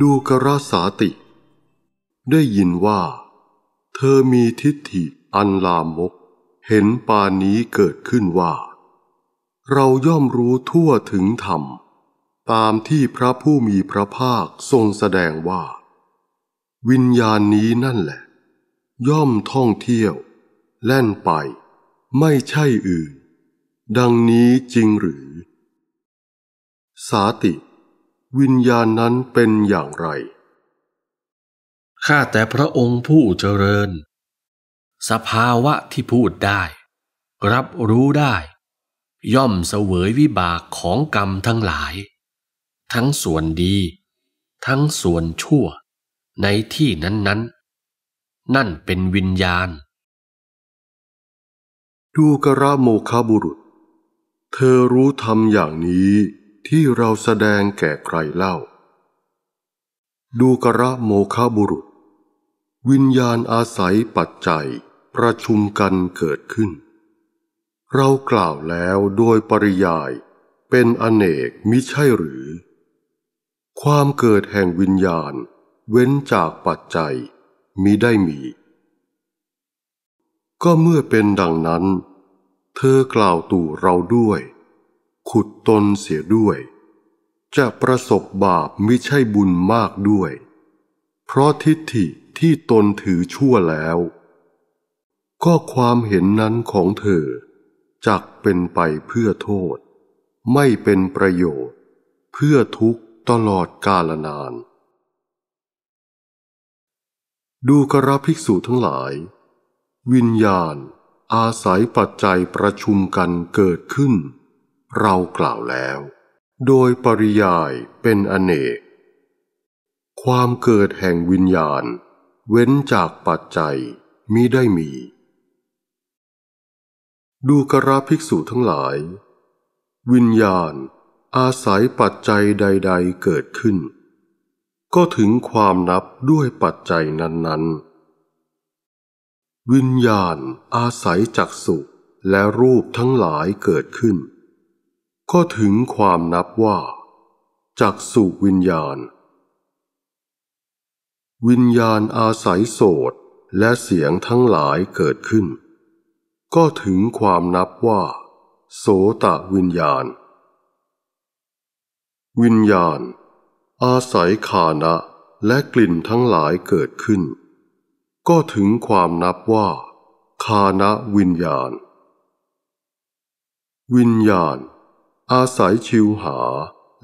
ดูกรสาติ ได้ยินว่า เธอมีทิฏฐิอันลามกเห็นปานี้เกิดขึ้นว่า เราย่อมรู้ทั่วถึงธรรม ตามที่พระผู้มีพระภาคทรงแสดงว่า วิญญาณนี้นั่นแหละ ย่อมท่องเที่ยว แล่นไปไม่ใช่อื่น ดังนี้จริงหรือ สาติวิญญาณนั้นเป็นอย่างไร ข้าแต่พระองค์ผู้เจริญ สภาวะที่พูดได้ รับรู้ได้ ย่อมเสวยวิบากของกรรมทั้งหลาย ทั้งส่วนดี ทั้งส่วนชั่วในที่นั้น ๆนนนั่นเป็นวิญญาณดูกระโมคาบุรุษ เธอรู้ธรรมอย่างนี้ที่เราแสดงแก่ใครเล่า ดูกระโมคาบุรุษวิญญาณอาศัยปัจจัยประชุมกันเกิดขึ้น เรากล่าวแล้วโดยปริยายเป็นอเนกมิใช่หรือ ความเกิดแห่งวิญญาณเว้นจากปัจจัยมิได้มี ก็เมื่อเป็นดังนั้น เธอกล่าวตู่เราด้วยขุดตนเสียด้วย จะประสบบาปมิใช่บุญมากด้วย เพราะทิฏฐิที่ตนถือชั่วแล้ว ก็ความเห็นนั้นของเธอ จักเป็นไปเพื่อโทษ ไม่เป็นประโยชน์เพื่อทุกข์ตลอดกาลนาน ดูกระภิกษุทั้งหลาย วิญญาณอาศัยปัจจัยประชุมกันเกิดขึ้นเรากล่าวแล้ว โดยปริยายเป็นอเนก ความเกิดแห่งวิญญาณ เว้นจากปัจจัยมิได้มี ดูกราภิกษุทั้งหลาย วิญญาณอาศัยปัจจัยใด ๆ เกิดขึ้น ก็ถึงความนับด้วยปัจจัยนั้น ๆ วิญญาณอาศัยจักสุและรูปทั้งหลายเกิดขึ้นก็ถึงความนับว่า จักสุวิญญาณ วิญญาณอาศัยโสตและเสียงทั้งหลายเกิดขึ้น ก็ถึงความนับว่า โสตะวิญญาณ วิญญาณ อาศัยขานะ และกลิ่นทั้งหลายเกิดขึ้น ก็ถึงความนับว่าคานะวิญญาณ วิญญาณอาศัยชิวหา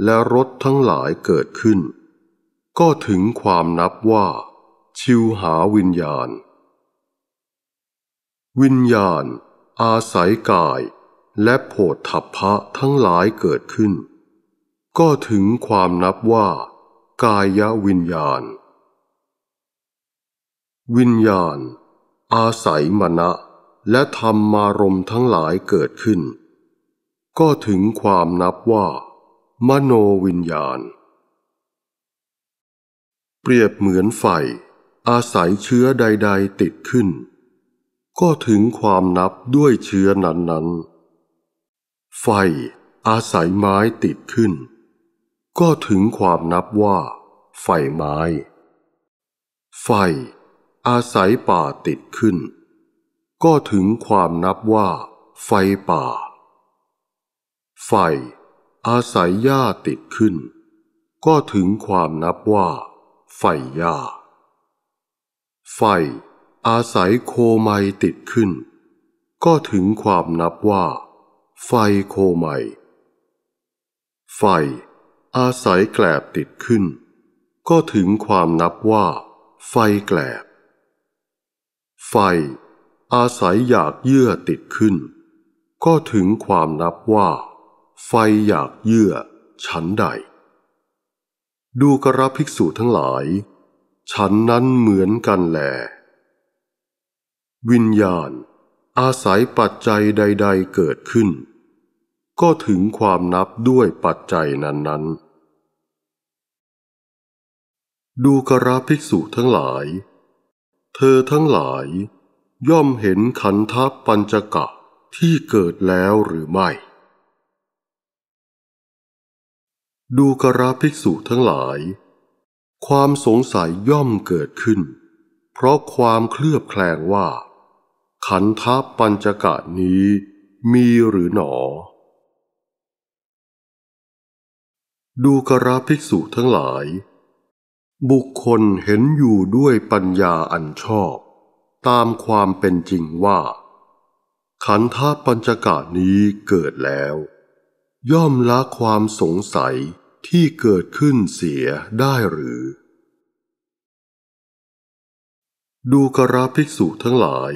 และรสทั้งหลายเกิดขึ้น ก็ถึงความนับว่าชิวหาวิญญาณ วิญญาณ อาศัยกายและโผฏฐัพพะ ทั้งหลายเกิดขึ้น ก็ถึงความนับว่า กายวิญญาณ วิญญาณ อาศัยมณะและธรรมารมทั้งหลายเกิดขึ้นก็ถึงความนับว่า มโนวิญญาณ เปรียบเหมือนไฟอาศัยเชื้อใด ๆติดขึ้น ก็ถึงความนับด้วยเชื้อนั้นๆ ไฟอาศัยไม้ติดขึ้น ก็ถึงความนับว่า ไฟไม้ ไฟ อาศัยป่าติดขึ้น ก็ถึงความนับว่า ไฟป่าไฟอาศัยหญ้าติดขึ้น ก็ถึงความนับว่า ไฟหญ้า ไฟอาศัยโคไมติดขึ้น ก็ถึงความนับว่า ไฟโคไมไฟอาศัยแกลบติดขึ้น ก็ถึงความนับว่า ไฟแกลบ ไฟอาศัยอยากเยื่อติดขึ้น ก็ถึงความนับว่าไฟอยากเยื่อ ฉันใด ดูกระภิกษุทั้งหลาย ฉันนั้นเหมือนกันแหลวิญญาณอาศัยปัจจัยใด ๆเกิดขึ้น ก็ถึงความนับด้วยปัจจัยนั้น ๆ ดูกระภิกษุทั้งหลาย เธอทั้งหลาย ย่อมเห็นขันธปัญจกะที่เกิดแล้วหรือไม่ดูกราภิกษุทั้งหลาย ความสงสัยย่อมเกิดขึ้น เพราะความเคลือบแคลงว่า ขันธปัญจกะนี้มีหรือหนอ ดูกราภิกษุทั้งหลาย บุคคลเห็นอยู่ด้วยปัญญาอันชอบ ตามความเป็นจริงว่า ขันธปัญจกะนี้เกิดแล้วย่อมละความสงสัยที่เกิดขึ้นเสียได้หรือ ดูกราภิกษุทั้งหลาย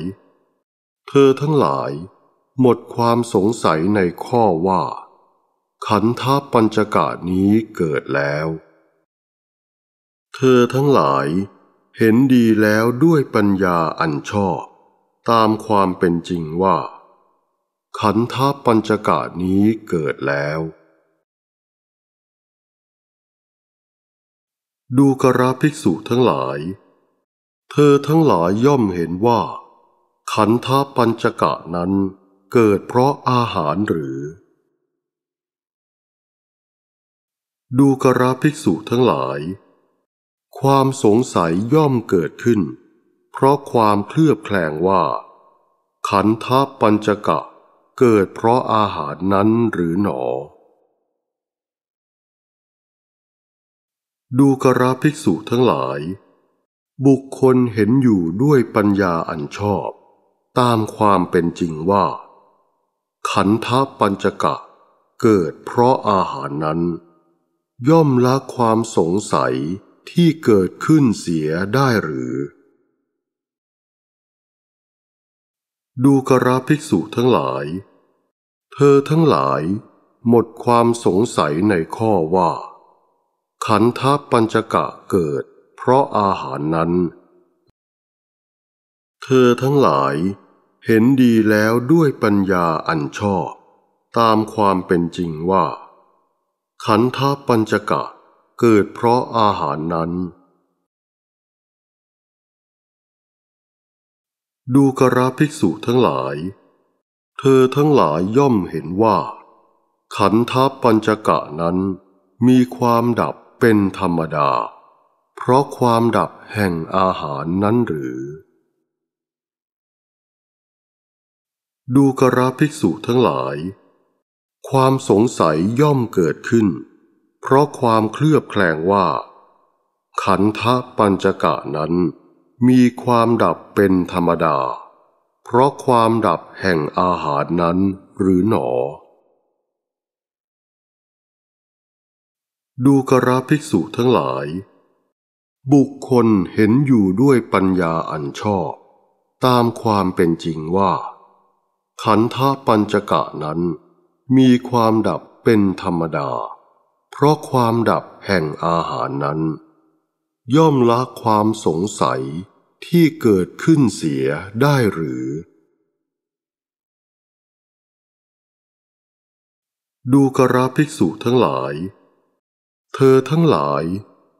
เธอทั้งหลายหมดความสงสัยในข้อว่า ขันธปัญจกาศนี้เกิดแล้ว เธอทั้งหลายเห็นดีแล้วด้วยปัญญาอันชอบ ตามความเป็นจริงว่าขันธปัญจกาศนี้เกิดแล้ว ดูกราภิกษุทั้งหลาย เธอทั้งหลายย่อมเห็นว่า ขันธปัญจกะนั้นเกิดเพราะอาหารหรือ ดูกราภิกษุทั้งหลาย ความสงสัยย่อมเกิดขึ้น เพราะความเคลือบแคลงว่า ขันธปัญจกะเกิดเพราะอาหารนั้นหรือหนอ ดูกราภิกษุทั้งหลาย บุคคลเห็นอยู่ด้วยปัญญาอันชอบ ตามความเป็นจริงว่า ขันธปัญจกะ เกิดเพราะอาหารนั้น ย่อมละความสงสัยที่เกิดขึ้นเสียได้หรือ ดูกราภิกษุทั้งหลายเธอทั้งหลายหมดความสงสัยในข้อว่า ขันธปัญจกะเกิดเพราะอาหารนั้น เธอทั้งหลายเห็นดีแล้วด้วยปัญญาอันชอบ ตามความเป็นจริงว่า ขันธปัญจกะเกิดเพราะอาหารนั้น ดูกระภิกษุทั้งหลายเธอทั้งหลายย่อมเห็นว่า ขันธปัญจกะนั้น มีความดับเป็นธรรมดา เพราะความดับแห่งอาหารนั้นหรือ ดูกราภิกษุทั้งหลาย ความสงสัยย่อมเกิดขึ้น เพราะความเคลือบแคลงว่า ขันธปัญจกะนั้น มีความดับเป็นธรรมดาเพราะความดับแห่งอาหารนั้นหรือหนอ ดูกราภิกษุทั้งหลาย บุคคลเห็นอยู่ด้วยปัญญาอันชอบ ตามความเป็นจริงว่า ขันธปัญจกะนั้น มีความดับเป็นธรรมดา เพราะความดับแห่งอาหารนั้น ย่อมละความสงสัยที่เกิดขึ้นเสียได้หรือ ดูกราภิกษุทั้งหลาย เธอทั้งหลาย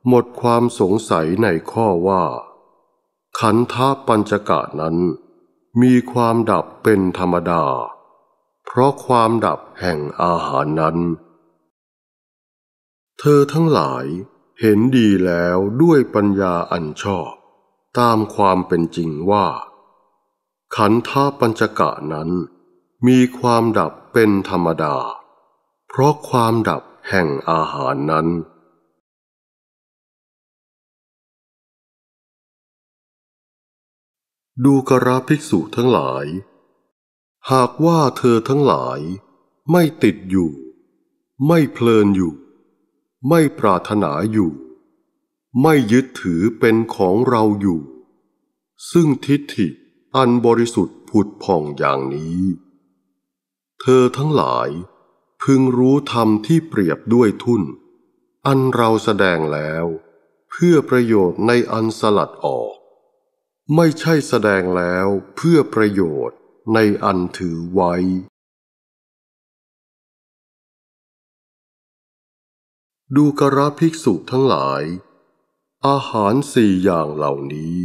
หมดความสงสัยในข้อว่า ขันธปัญจกะนั้น มีความดับเป็นธรรมดา เพราะความดับแห่งอาหารนั้น เธอทั้งหลายเห็นดีแล้วด้วยปัญญาอันชอบตามความเป็นจริงว่า ขันธปัญจกะนั้น มีความดับเป็นธรรมดา เพราะความดับแห่งอาหารนั้น ดูกราภิกษุทั้งหลาย หากว่าเธอทั้งหลายไม่ติดอยู่ ไม่เพลินอยู่ ไม่ปรารถนาอยู่ไม่ยึดถือเป็นของเราอยู่ ซึ่งทิฏฐิอันบริสุทธิ์ผุดผ่องอย่างนี้ เธอทั้งหลาย พึงรู้ธรรมที่เปรียบด้วยทุน อันเราแสดงแล้ว เพื่อประโยชน์ในอันสลัดออก ไม่ใช่แสดงแล้วเพื่อประโยชน์ในอันถือไว้ ดูกระภิกษุทั้งหลายอาหารสี่อย่างเหล่านี้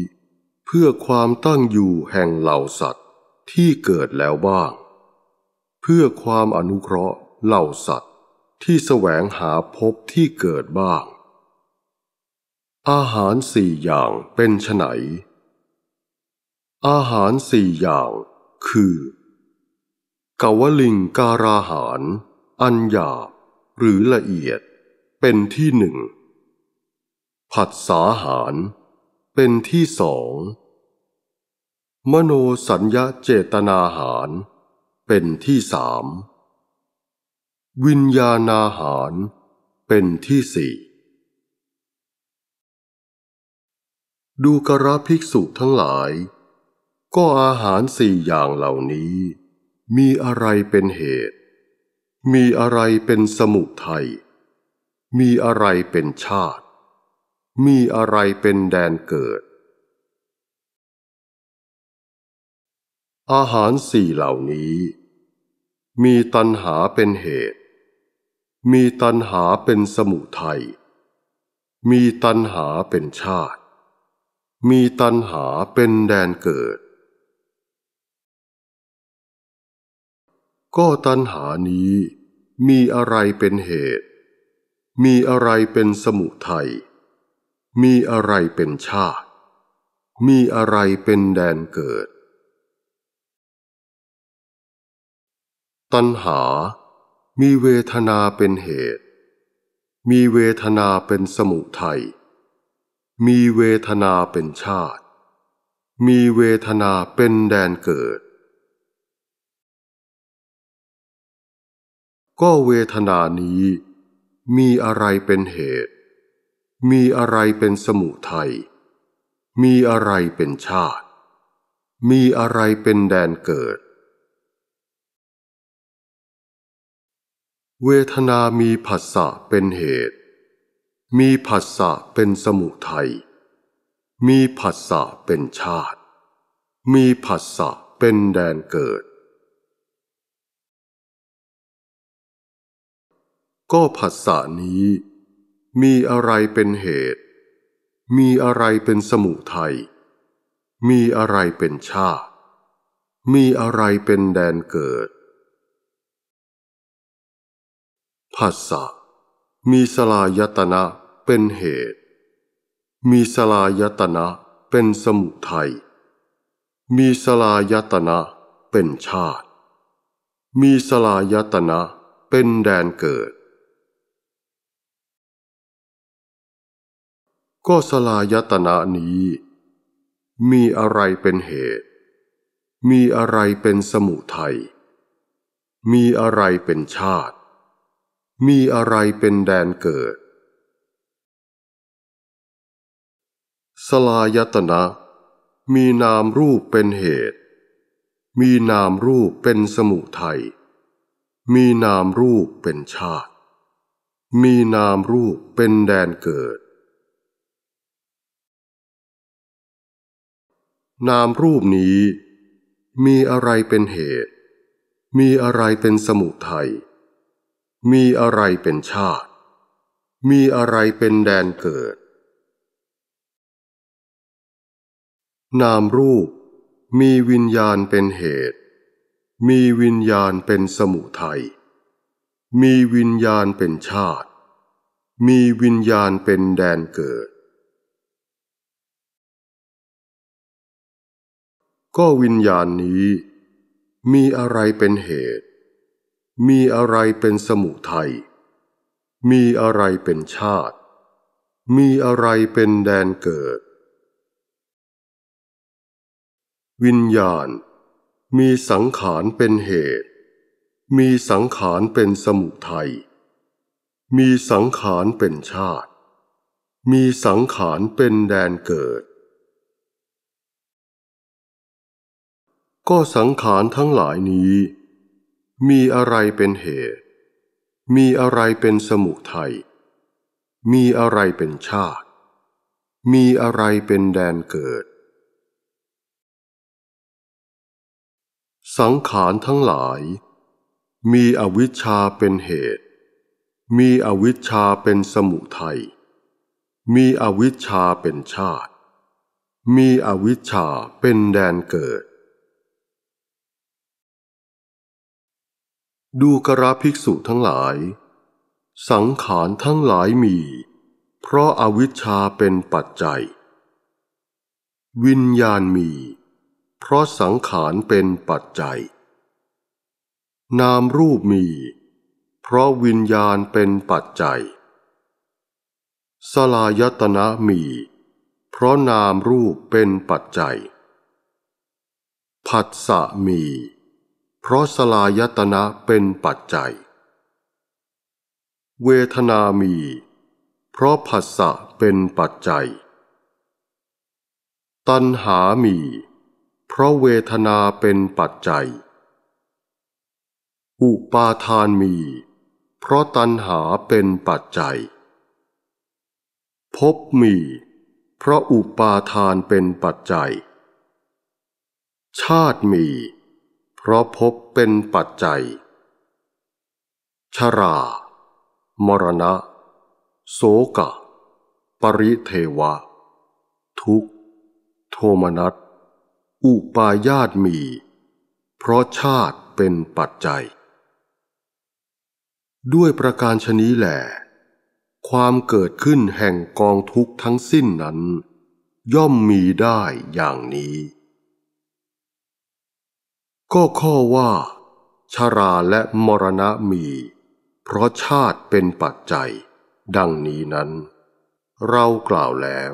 เพื่อความตั้งอยู่แห่งเหล่าสัตว์ที่เกิดแล้วบ้าง เพื่อความอนุเคราะห์เหล่าสัตว์ ที่แสวงหาพบที่เกิดบ้าง อาหารสี่อย่างเป็นไฉนอาหารสี่อย่างคือกวลิงการาหารอัญหยาบ หรือละเอียดเป็นที่หนึ่งผัสสาหารเป็นที่สอง มโนสัญญาเจตนาหารเป็นที่สาม วิญญาณาหารเป็นที่สี่ ดูกระภิกษุทั้งหลาย ก็อาหารสี่อย่างเหล่านี้ มีอะไรเป็นเหตุ มีอะไรเป็นสมุทัยมีอะไรเป็นชาติมีอะไรเป็นแดนเกิด อาหารสี่เหล่านี้ มีตันหาเป็นเหตุ มีตันหาเป็นสมุทัย มีตันหาเป็นชาติ มีตันหาเป็นแดนเกิด ก็ตันหานี้ มีอะไรเป็นเหตุ มีอะไรเป็นสมุทัยมีอะไรเป็นชาติ มีอะไรเป็นแดนเกิด ตัณหา มีเวทนาเป็นเหตุ มีเวทนาเป็นสมุทัยมีเวทนาเป็นชาติ มีเวทนาเป็นแดนเกิด ก็เวทนานี้มีอะไรเป็นเหตุมีอะไรเป็นสมุทัย มีอะไรเป็นชาติ มีอะไรเป็นแดนเกิด เวทนามีผัสสะเป็นเหตุ มีผัสสะเป็นสมุทัย มีผัสสะเป็นชาติ มีผัสสะเป็นแดนเกิด ก็ผัสสะนี้มีอะไรเป็นเหตุ มีอะไรเป็นสมุทัยมีอะไรเป็นชาติ มีอะไรเป็นแดนเกิด ภาษะมีสลายตนะเป็นเหตุ มีสลายตนะเป็นสมุทัยมีสลายตนะเป็นชาติ มีสลายตนะเป็นแดนเกิดก็สลายตนะนี้ มีอะไรเป็นเหตุ มีอะไรเป็นสมุทัยมีอะไรเป็นชาติ มีอะไรเป็นแดนเกิด สลายตนะมีนามรูปเป็นเหตุ มีนามรูปเป็นสมุทัยมีนามรูปเป็นชาติ มีนามรูปเป็นแดนเกิดนามรูปนี้มีอะไรเป็นเหตุ มีอะไรเป็นสมุทัย มีอะไรเป็นชาติ มีอะไรเป็นแดนเกิด นามรูปมีวิญญาณเป็นเหตุ มีวิญญาณเป็นสมุทัย มีวิญญาณเป็นชาติ มีวิญญาณเป็นแดนเกิดก็วิญญาณนี้มีอะไรเป็นเหตุ มีอะไรเป็นสมุทัย มีอะไรเป็นชาติ มีอะไรเป็นแดนเกิด วิญญาณ มีสังขารเป็นเหตุ มีสังขารเป็นสมุทัย มีสังขารเป็นชาติ มีสังขารเป็นแดนเกิดก็สังขารทั้งหลายนี้ มีอะไรเป็นเหตุ มีอะไรเป็นสมุทัยมีอะไรเป็นชาติ มีอะไรเป็นแดนเกิด สังขารทั้งหลาย มีอวิชชาเป็นเหตุ มีอวิชชาเป็นสมุทัยมีอวิชชาเป็นชาติ มีอวิชชาเป็นแดนเกิดดูกระภิกษุทั้งหลาย สังขารทั้งหลายมี เพราะอาวิชชาเป็นปัจจัย วิญญาณมี เพราะสังขารเป็นปัจจัย นามรูปมี เพราะวิญญาณเป็นปัจจัย สลายตนะมี เพราะนามรูปเป็นปัจจัย ผัสสะมีเพราะสลายตนะเป็นปัจจัย เวทนามี เพราะผัสสะเป็นปัจจัย ตัณหามี เพราะเวทนาเป็นปัจจัย อุปาทานมี เพราะตัณหาเป็นปัจจัยภพมี เพราะอุปาทานเป็นปัจจัย ชาติมีเพราะพบเป็นปัจจัย ชรา มรณะโสกะ ปริเทวะ ทุกโทมนัสอุปาญาตมี เพราะชาติเป็นปัจจัย ด้วยประการชนี้แหละ ความเกิดขึ้นแห่งกองทุกข์ทั้งสิ้นนั้น ย่อมมีได้อย่างนี้ก็ข้อว่า ชราและมรณะมี เพราะชาติเป็นปัจจัย ดังนี้นั้น เรากล่าวแล้ว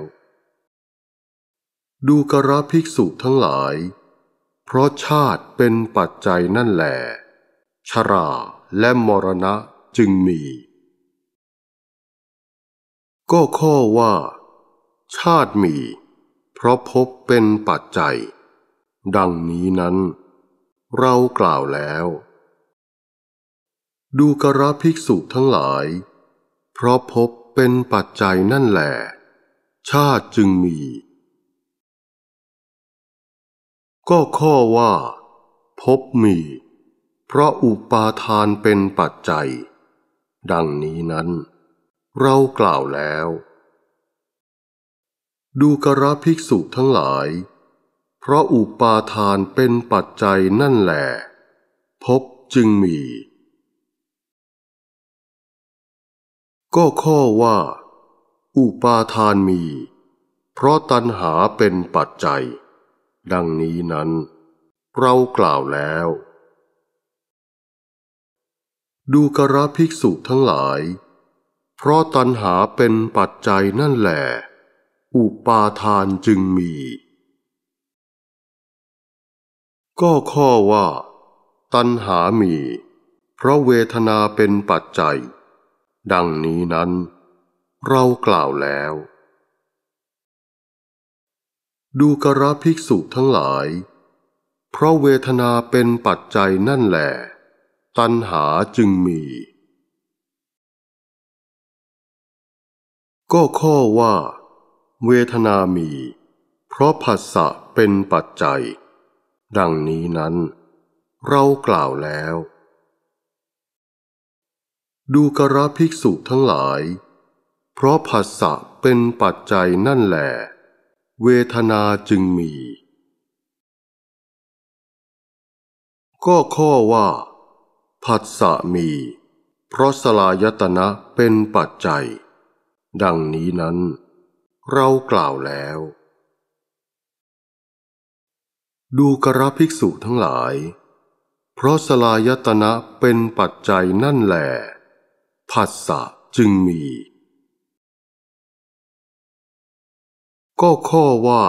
ดูกระภิกษุทั้งหลาย เพราะชาติเป็นปัจจัยนั่นแหละชราและมรณะจึงมี ก็ข้อว่า ชาติมี เพราะพบเป็นปัจจัย ดังนี้นั้นเรากล่าวแล้ว ดูกระภิกษุทั้งหลาย เพราะพบเป็นปัจจัยนั่นแหละชาติจึงมี ก็ข้อว่า พบมีเพราะอุปาทานเป็นปัจจัย ดังนี้นั้น เรากล่าวแล้ว ดูกระภิกษุทั้งหลายเพราะอุปาทานเป็นปัจจัยนั่นแหละพบจึงมี ก็ข้อว่า อุปาทานมี เพราะตัณหาเป็นปัจจัย ดังนี้นั้น เรากล่าวแล้ว ดูกระภิกษุทั้งหลาย เพราะตัณหาเป็นปัจจัยนั่นแหละอุปาทานจึงมีก็ข้อว่า ตัณหามี เพราะเวทนาเป็นปัจจัย ดังนี้นั้น เรากล่าวแล้ว ดูกระภิกษุทั้งหลาย เพราะเวทนาเป็นปัจจัยนั่นแหละตัณหาจึงมี ก็ข้อว่า เวทนามี เพราะผัสสะเป็นปัจจัยดังนี้นั้นเรากล่าวแล้ว ดูกระภิกษุทั้งหลาย เพราะผัสสะเป็นปัจจัยนั่นแหลเวทนาจึงมี ก็ข้อว่าผัสสะมี เพราะสลายตนะเป็นปัจจัย ดังนี้นั้นเรากล่าวแล้วดูกระภิกษุทั้งหลาย เพราะสลายตนะเป็นปัจจัยนั่นแหลผัสสะจึงมี ก็ข้อว่า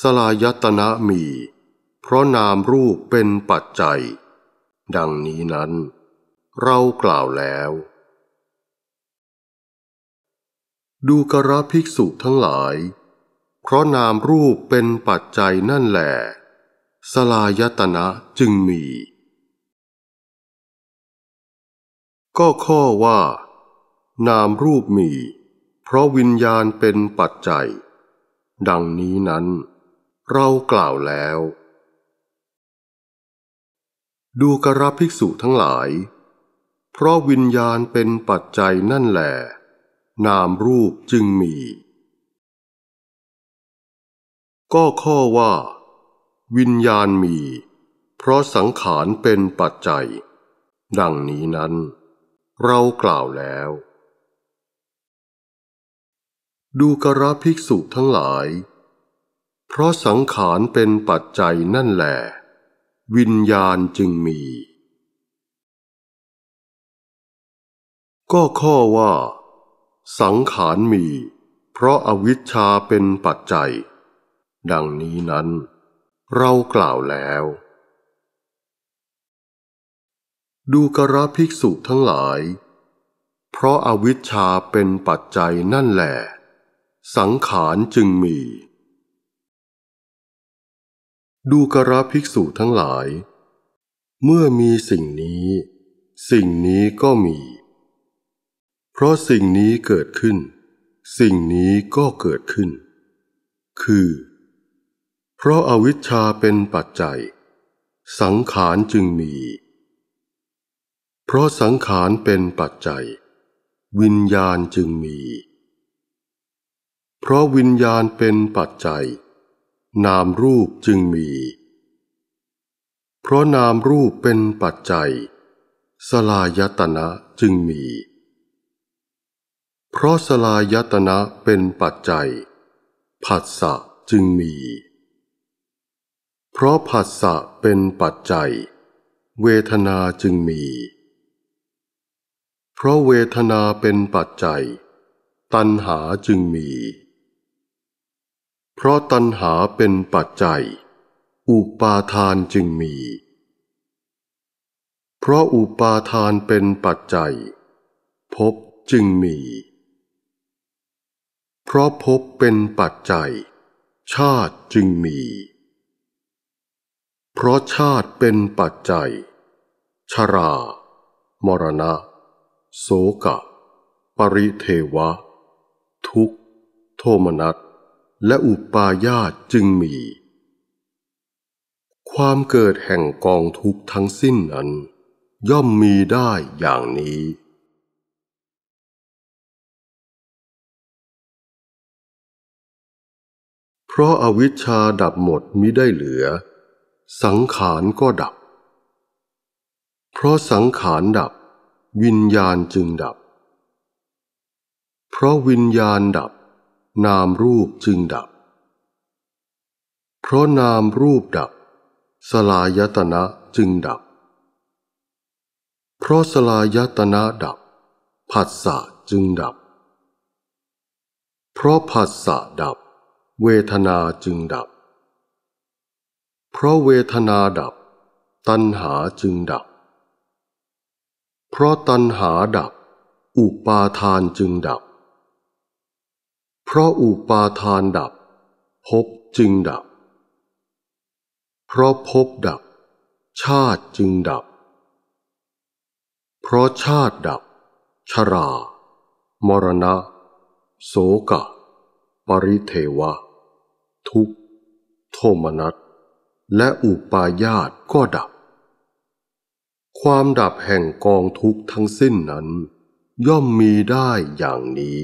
สลายตนะมี เพราะนามรูปเป็นปัจจัย ดังนี้นั้น เรากล่าวแล้ว ดูกระภิกษุทั้งหลาย เพราะนามรูปเป็นปัจจัยนั่นแหละสลายตนะจึงมี ก็ข้อว่า นามรูปมี เพราะวิญญาณเป็นปัจจัย ดังนี้นั้น เรากล่าวแล้ว ดูกระภิกษุทั้งหลาย เพราะวิญญาณเป็นปัจจัยนั่นแหลนามรูปจึงมี ก็ข้อว่าวิญญาณมีเพราะสังขารเป็นปัจจัย ดังนี้นั้นเรากล่าวแล้ว ดูกระภิกษุทั้งหลาย เพราะสังขารเป็นปัจจัยนั่นแหละวิญญาณจึงมี ก็ข้อว่า สังขารมี เพราะอาวิชชาเป็นปัจจัย ดังนี้นั้นเรากล่าวแล้ว ดูกระภิกษุทั้งหลาย เพราะอาวิชชาเป็นปัจจัยนั่นแหละสังขารจึงมี ดูกระภิกษุทั้งหลาย เมื่อมีสิ่งนี้ สิ่งนี้ก็มี เพราะสิ่งนี้เกิดขึ้น สิ่งนี้ก็เกิดขึ้น คือเพราะอาวิชชาเป็นปัจจัย สังขารจึงมี เพราะสังขาร เป็นปัจจัย วิญญาณจึงมี เพราะวิญญาณเป็นปัจจัย นามรูปจึงมี เพราะนามรูปเป็นปัจจัย สลายตนะจึงมี เพราะสลายตนะเป็นปัจจัย ผัสสะจึงมีเพราะผัสสะเป็นปัจจัย เวทนาจึงมี เพราะเวทนาเป็นปัจจัย ตัณหาจึงมี เพราะตัณหาเป็นปัจจัย อุปาทานจึงมี เพราะอุปาทานเป็นปัจจัยภพจึงมี เพราะภพเป็นปัจจัย ชาติจึงมีเพราะชาติเป็นปัจจัย ชรา มรณะโสกะ ปริเทวะ ทุกโทมนัสและอุปาญาตจึงมี ความเกิดแห่งกองทุกทั้งสิ้นนั้น ย่อมมีได้อย่างนี้ เพราะอาวิชชาดับหมดมิได้เหลือสังขารก็ดับ เพราะสังขารดับ วิญญาณจึงดับ เพราะวิญญาณดับ นามรูปจึงดับ เพราะนามรูปดับ สลายตนะจึงดับ เพราะสลายตนะดับผัสสะจึงดับ เพราะผัสสะดับ เวทนาจึงดับเพราะเวทนาดับ ตัณหาจึงดับ เพราะตัณหาดับ อุปาทานจึงดับ เพราะอุปาทานดับภพจึงดับ เพราะภพดับ ชาติจึงดับ เพราะชาติดับ ชรา มรณะ โสกะ ปริเทวะ ทุกโทมนัสและอุปาญาตก็ดับ ความดับแห่งกองทุกข์ทั้งสิ้นนั้น ย่อมมีได้อย่างนี้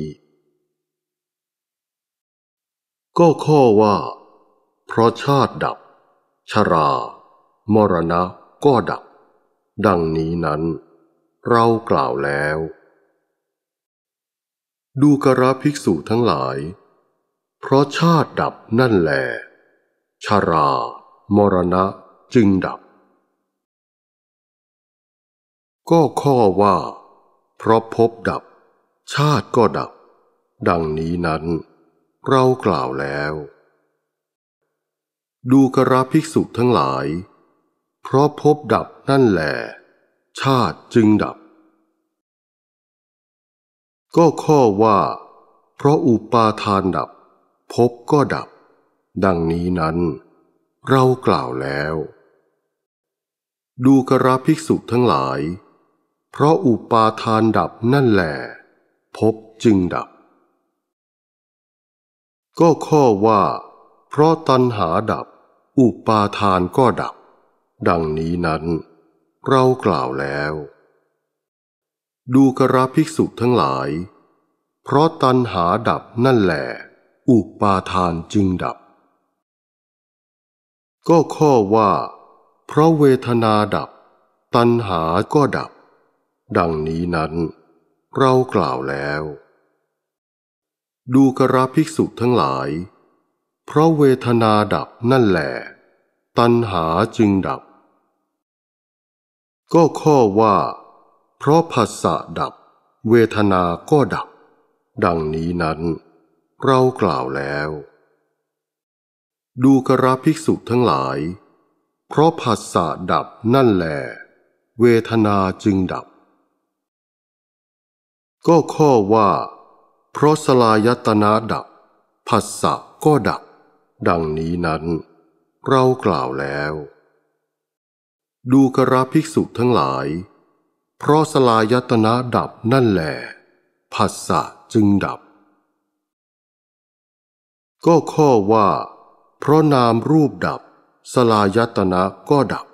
ก็ข้อว่า เพราะชาติดับ ชรา มรณะก็ดับ ดังนี้นั้น เรากล่าวแล้ว ดูกระภิกษุทั้งหลาย เพราะชาติดับนั่นแหลชรามรณะจึงดับ ก็ข้อว่า เพราะพบดับ ชาติก็ดับ ดังนี้นั้น เรากล่าวแล้ว ดูกราภิกษุทั้งหลาย เพราะพบดับนั่นแหลชาติจึงดับ ก็ข้อว่า เพราะอุปาทานดับ พบก็ดับ ดังนี้นั้นเรากล่าวแล้ว ดูกราภิกษุทั้งหลาย เพราะอุปาทานดับนั่นแหลพบจึงดับ ก็ข้อว่า เพราะตัณหาดับ อุปาทานก็ดับ ดังนี้นั้น เรากล่าวแล้ว ดูกราภิกษุทั้งหลาย เพราะตัณหาดับนั่นแหลอุปาทานจึงดับก็ข้อว่า เพราะเวทนาดับ ตัณหาก็ดับ ดังนี้นั้น เรากล่าวแล้ว ดูกระภิกษุทั้งหลาย เพราะเวทนาดับนั่นแหละตัณหาจึงดับ ก็ข้อว่า เพราะภาษาดับ เวทนาก็ดับ ดังนี้นั้น เรากล่าวแล้วดูกราภิกษุทั้งหลาย เพราะผัสสะดับนั่นแหลเวทนาจึงดับ ก็ข้อว่า เพราะสลายตนะดับผัสสะก็ดับ ดังนี้นั้น เรากล่าวแล้ว ดูกราภิกษุทั้งหลาย เพราะสลายตนะดับนั่นแหลผัสสะจึงดับ ก็ข้อว่าเพราะนามรูปดับสลายตนะก็ดับ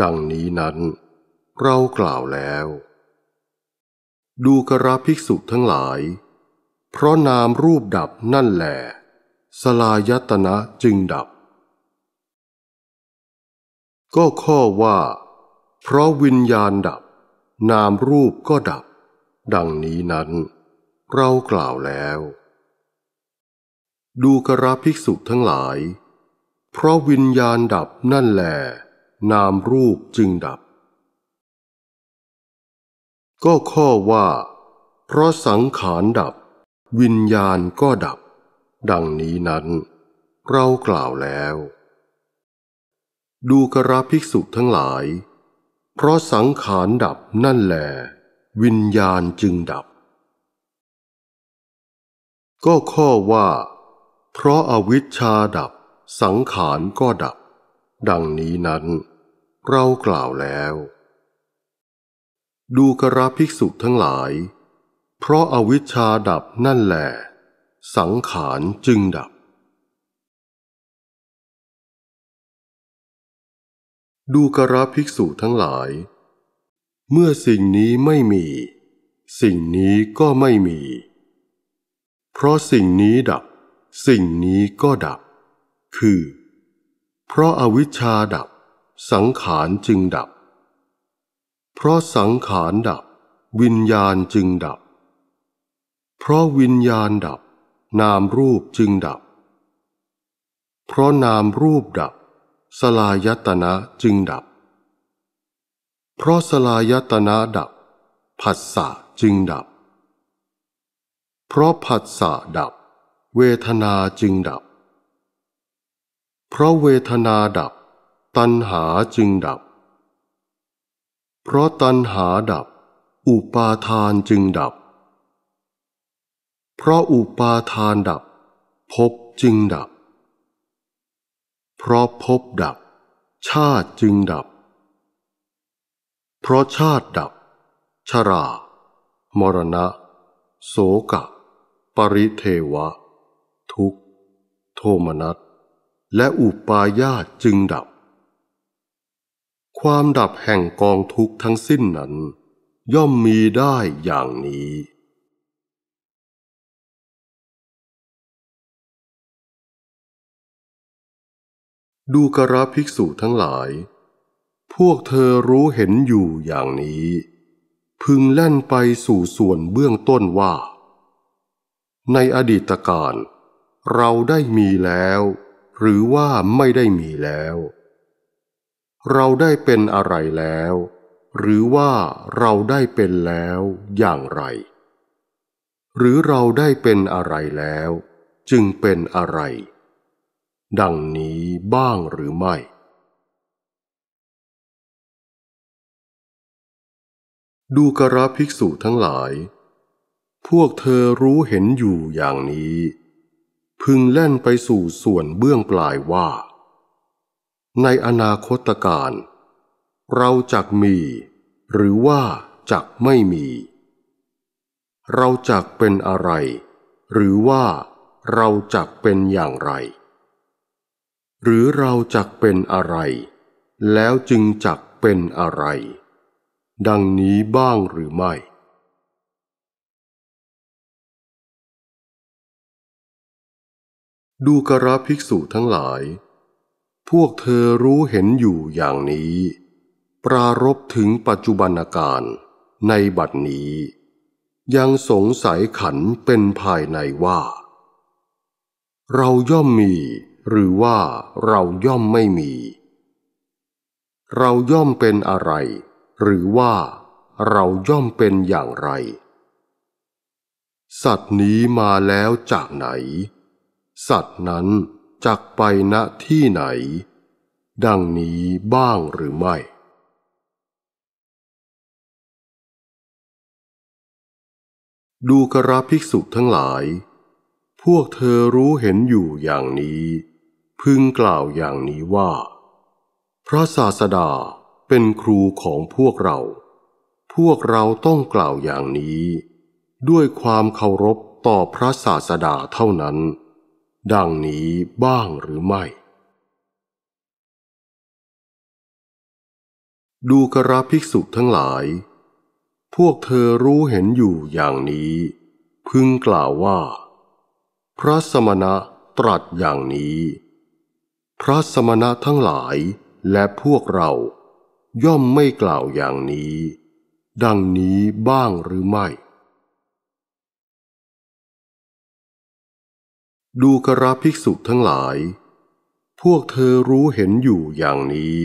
ดังนี้นั้นเรากล่าวแล้ว ดูกระภิกษุทั้งหลาย เพราะนามรูปดับนั่นแหลสลายตนะจึงดับ ก็ข้อว่า เพราะวิญญาณดับ นามรูปก็ดับ ดังนี้นั้น เรากล่าวแล้วดูกระภิกษุทั้งหลาย เพราะวิญญาณดับนั่นแหลนามรูปจึงดับ ก็ข้อว่า เพราะสังขารดับ วิญญาณก็ดับ ดังนี้นั้น เรากล่าวแล้ว ดูกระภิกษุทั้งหลาย เพราะสังขารดับนั่นแหลวิญญาณจึงดับ ก็ข้อว่าเพราะอาวิชชาดับ สังขารก็ดับ ดังนี้นั้น เรากล่าวแล้ว ดูกราภิกษุทั้งหลาย เพราะอาวิชชาดับนั่นแหลสังขารจึงดับ ดูกระภิกษุทั้งหลาย เมื่อสิ่งนี้ไม่มี สิ่งนี้ก็ไม่มี เพราะสิ่งนี้ดับสิ่งนี้ก็ดับ คือ เพราะอาวิชชาดับ สังขารจึงดับ เพราะสังขารดับ วิญญาณจึงดับ เพราะวิญญาณดับ นามรูปจึงดับ เพราะนามรูปดับสลายตนะจึงดับ เพราะสลายตนะดับผัสสะจึงดับ เพราะผัสสะดับเวทนาจึงดับ เพราะเวทนาดับ ตัณหาจึงดับ เพราะตัณหาดับ อุปาทานจึงดับ เพราะอุปาทานดับภพจึงดับ เพราะภพดับ ชาติจึงดับ เพราะชาติดับ ชรา มรณะโสกะ ปริเทวะทุกข์โทมนัสและอุปาญาตจึงดับ ความดับแห่งกองทุกข์ทั้งสิ้นนั้นย่อมมีได้อย่างนี้ ดูกระภิกษุทั้งหลาย พวกเธอรู้เห็นอยู่อย่างนี้ พึงแล่นไปสู่ส่วนเบื้องต้นว่า ในอดีตการเราได้มีแล้วหรือว่าไม่ได้มีแล้ว เราได้เป็นอะไรแล้วหรือว่าเราได้เป็นแล้วอย่างไร หรือเราได้เป็นอะไรแล้วจึงเป็นอะไร ดังนี้บ้างหรือไม่ ดูกระภิกษุทั้งหลาย พวกเธอรู้เห็นอยู่อย่างนี้พึงแล่นไปสู่ส่วนเบื้องปลายว่า ในอนาคตการ เราจักมีหรือว่าจักไม่มี เราจักเป็นอะไรหรือว่าเราจักเป็นอย่างไร หรือเราจักเป็นอะไรแล้วจึงจักเป็นอะไร ดังนี้บ้างหรือไม่ดูกระภิกษุทั้งหลาย พวกเธอรู้เห็นอยู่อย่างนี้ ปรารบถึงปัจจุบันการในบัดนี้ ยังสงสัยขันเป็นภายในว่า เราย่อมมีหรือว่าเราย่อมไม่มี เราย่อมเป็นอะไรหรือว่าเราย่อมเป็นอย่างไร สัตว์นี้มาแล้วจากไหนสัตว์นั้นจักไปณที่ไหน ดังนี้บ้างหรือไม่ ดูกราภิกษุทั้งหลาย พวกเธอรู้เห็นอยู่อย่างนี้ พึงกล่าวอย่างนี้ว่า พระศาสดาเป็นครูของพวกเรา พวกเราต้องกล่าวอย่างนี้ ด้วยความเคารพต่อพระศาสดาเท่านั้นดังนี้บ้างหรือไม่ ดูกราภิกษุทั้งหลาย พวกเธอรู้เห็นอยู่อย่างนี้ พึงกล่าวว่า พระสมณะตรัสอย่างนี้ พระสมณะทั้งหลายและพวกเราย่อมไม่กล่าวอย่างนี้ ดังนี้บ้างหรือไม่ดูกราภิกษุทั้งหลาย พวกเธอรู้เห็นอยู่อย่างนี้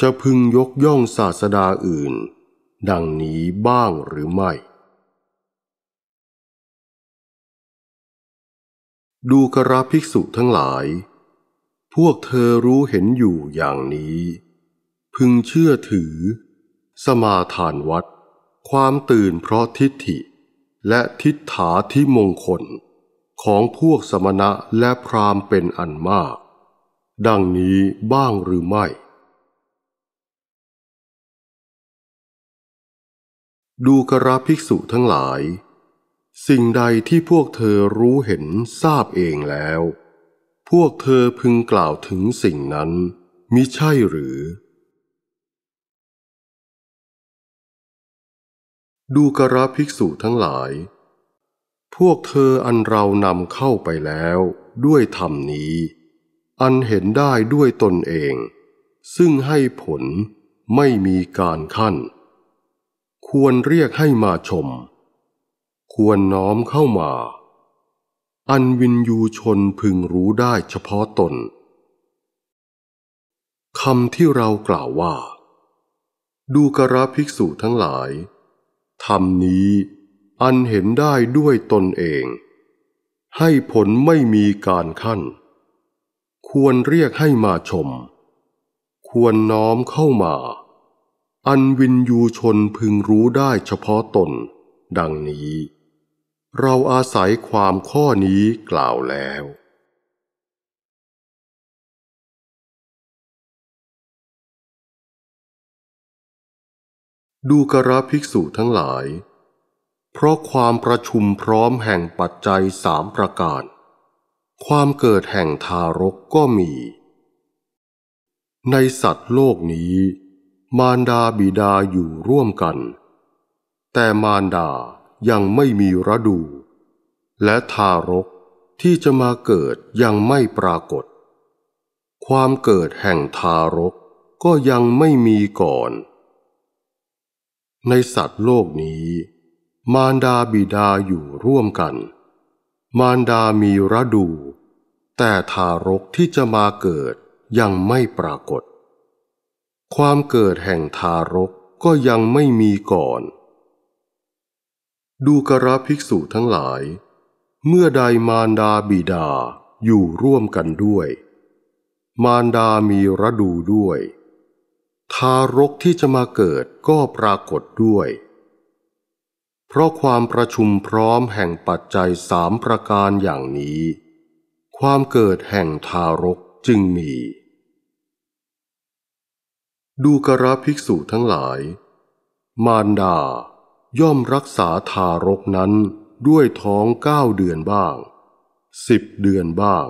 จะพึงยกย่องศาสดาอื่น ดังนี้บ้างหรือไม่ ดูกราภิกษุทั้งหลาย พวกเธอรู้เห็นอยู่อย่างนี้ พึงเชื่อถือ สมาทานวัด ความตื่นเพราะทิฏฐิและทิฏฐาที่มงคลของพวกสมณะและพราหมณ์เป็นอันมาก ดังนี้บ้างหรือไม่ ดูกระภิกษุทั้งหลาย สิ่งใดที่พวกเธอรู้เห็นทราบเองแล้ว พวกเธอพึงกล่าวถึงสิ่งนั้นมิใช่หรือ ดูกระภิกษุทั้งหลายพวกเธออันเรานำเข้าไปแล้วด้วยธรรมนี้ อันเห็นได้ด้วยตนเอง ซึ่งให้ผลไม่มีการขั้น ควรเรียกให้มาชม ควรน้อมเข้ามา อันวินยูชนพึงรู้ได้เฉพาะตนคำที่เรากล่าวว่า ดูกระภิกษุทั้งหลาย ธรรมนี้อันเห็นได้ด้วยตนเอง ให้ผลไม่มีการขั้น ควรเรียกให้มาชม ควรน้อมเข้ามา อันวินยูชนพึงรู้ได้เฉพาะตน ดังนี้ เราอาศัยความข้อนี้กล่าวแล้ว ดูกระภิกษุทั้งหลายเพราะความประชุมพร้อมแห่งปัจจัยสามประการความเกิดแห่งทารกก็มี ในสัตว์โลกนี้ มารดาบิดาอยู่ร่วมกัน แต่มารดายังไม่มีระดู และทารกที่จะมาเกิดยังไม่ปรากฏ ความเกิดแห่งทารกก็ยังไม่มีก่อน ในสัตว์โลกนี้มารดาบิดาอยู่ร่วมกัน มารดามีระดู แต่ทารกที่จะมาเกิดยังไม่ปรากฏ ความเกิดแห่งทารกก็ยังไม่มีก่อน ดูกระภิกษุทั้งหลาย เมื่อใดมารดาบิดาอยู่ร่วมกันด้วย มารดามีระดูด้วย ทารกที่จะมาเกิดก็ปรากฏด้วยเพราะความประชุมพร้อมแห่งปัจจัยสามประการอย่างนี้ ความเกิดแห่งทารกจึงมี ดูกระภิกษุทั้งหลาย มารดาย่อมรักษาทารกนั้นด้วยท้องเก้าเดือนบ้างสิบเดือนบ้าง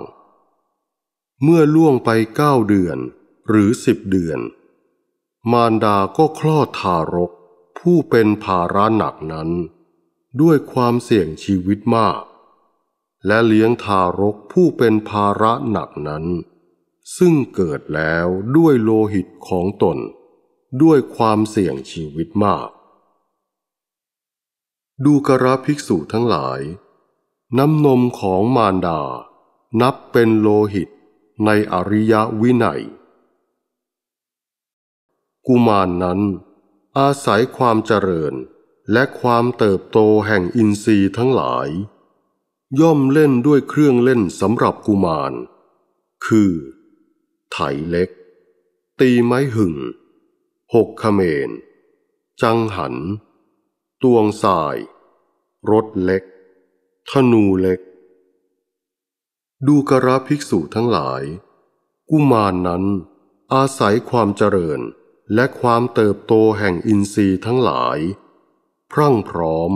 เมื่อล่วงไปเก้าเดือนหรือสิบเดือน มารดาก็คลอดทารกผู้เป็นภาระหนักนั้นด้วยความเสี่ยงชีวิตมาก และเลี้ยงทารกผู้เป็นภาระหนักนั้น ซึ่งเกิดแล้วด้วยโลหิตของตน ด้วยความเสี่ยงชีวิตมาก ดูกระภิกษุทั้งหลาย น้ำนมของมารดา นับเป็นโลหิตในอริยวินัย กุมารนนั้นอาศัยความเจริญและความเติบโตแห่งอินทรีย์ทั้งหลาย ย่อมเล่นด้วยเครื่องเล่นสำหรับกุมาร คือ ไถเล็ก ตีไม้หึง หกขเมนจังหัน ตวงสาย รถเล็ก ธนูเล็ก ดูกระภิกษุทั้งหลาย กุมารนนั้นอาศัยความเจริญ และความเติบโตแห่งอินทรีย์ทั้งหลายพรั่งพร้อม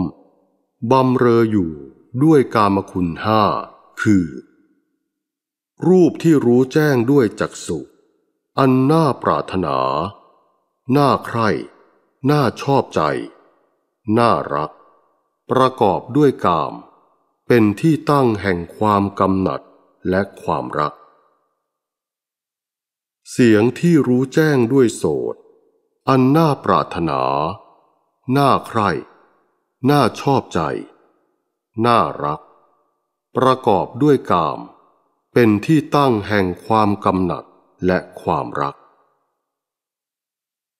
บำเรออยู่ด้วยกามคุณห้าคือ รูปที่รู้แจ้งด้วยจักสุอันน่าปรารถนา น่าใคร่น่าชอบใจ น่ารัก ประกอบด้วยกาม เป็นที่ตั้งแห่งความกำหนัดและความรัก เสียงที่รู้แจ้งด้วยโสด อันน่าปรารถนาน่าใคร่น่าชอบใจ น่ารัก ประกอบด้วยกาม เป็นที่ตั้งแห่งความกำหนัดและความรัก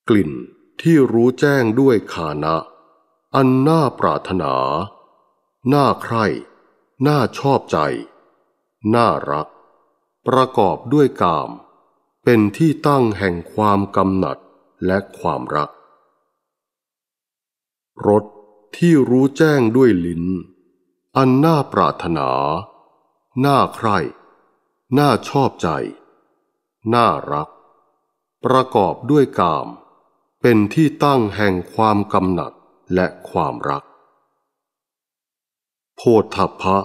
กลิ่นที่รู้แจ้งด้วยขานะอันน่าปรารถนา น่าใคร่ น่าชอบใจ น่ารัก ประกอบด้วยกาม เป็นที่ตั้งแห่งความกำหนัดและความรักรสที่รู้แจ้งด้วยลิ้น อันน่าปรารถนา น่าใคร่ น่าชอบใจ น่ารัก ประกอบด้วยกาม เป็นที่ตั้งแห่งความกำหนัดและความรัก โพธพะ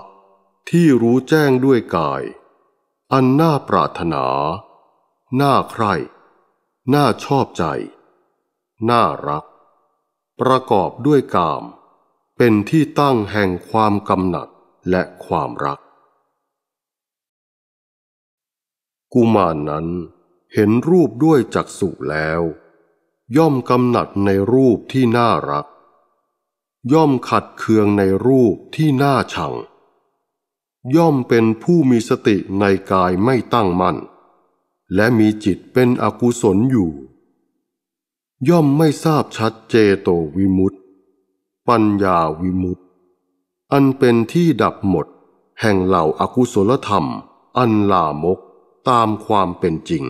ที่รู้แจ้งด้วยกาย อันน่าปรารถนา น่าใคร่ น่าชอบใจ น่ารักประกอบด้วยกามเป็นที่ตั้งแห่งความกำหนัดและความรัก กุมารนนั้นเห็นรูปด้วยจักษุแล้ว ย่อมกำหนัดในรูปที่น่ารัก ย่อมขัดเคืองในรูปที่น่าชัง ย่อมเป็นผู้มีสติในกายไม่ตั้งมั่นและมีจิตเป็นอกุศลอยู่ย่อมไม่ทราบชัดเจโตวิมุตติปัญญาวิมุตติอันเป็นที่ดับหมดแห่งเหล่าอากุศลธรรม อันลามกตามความเป็นจริง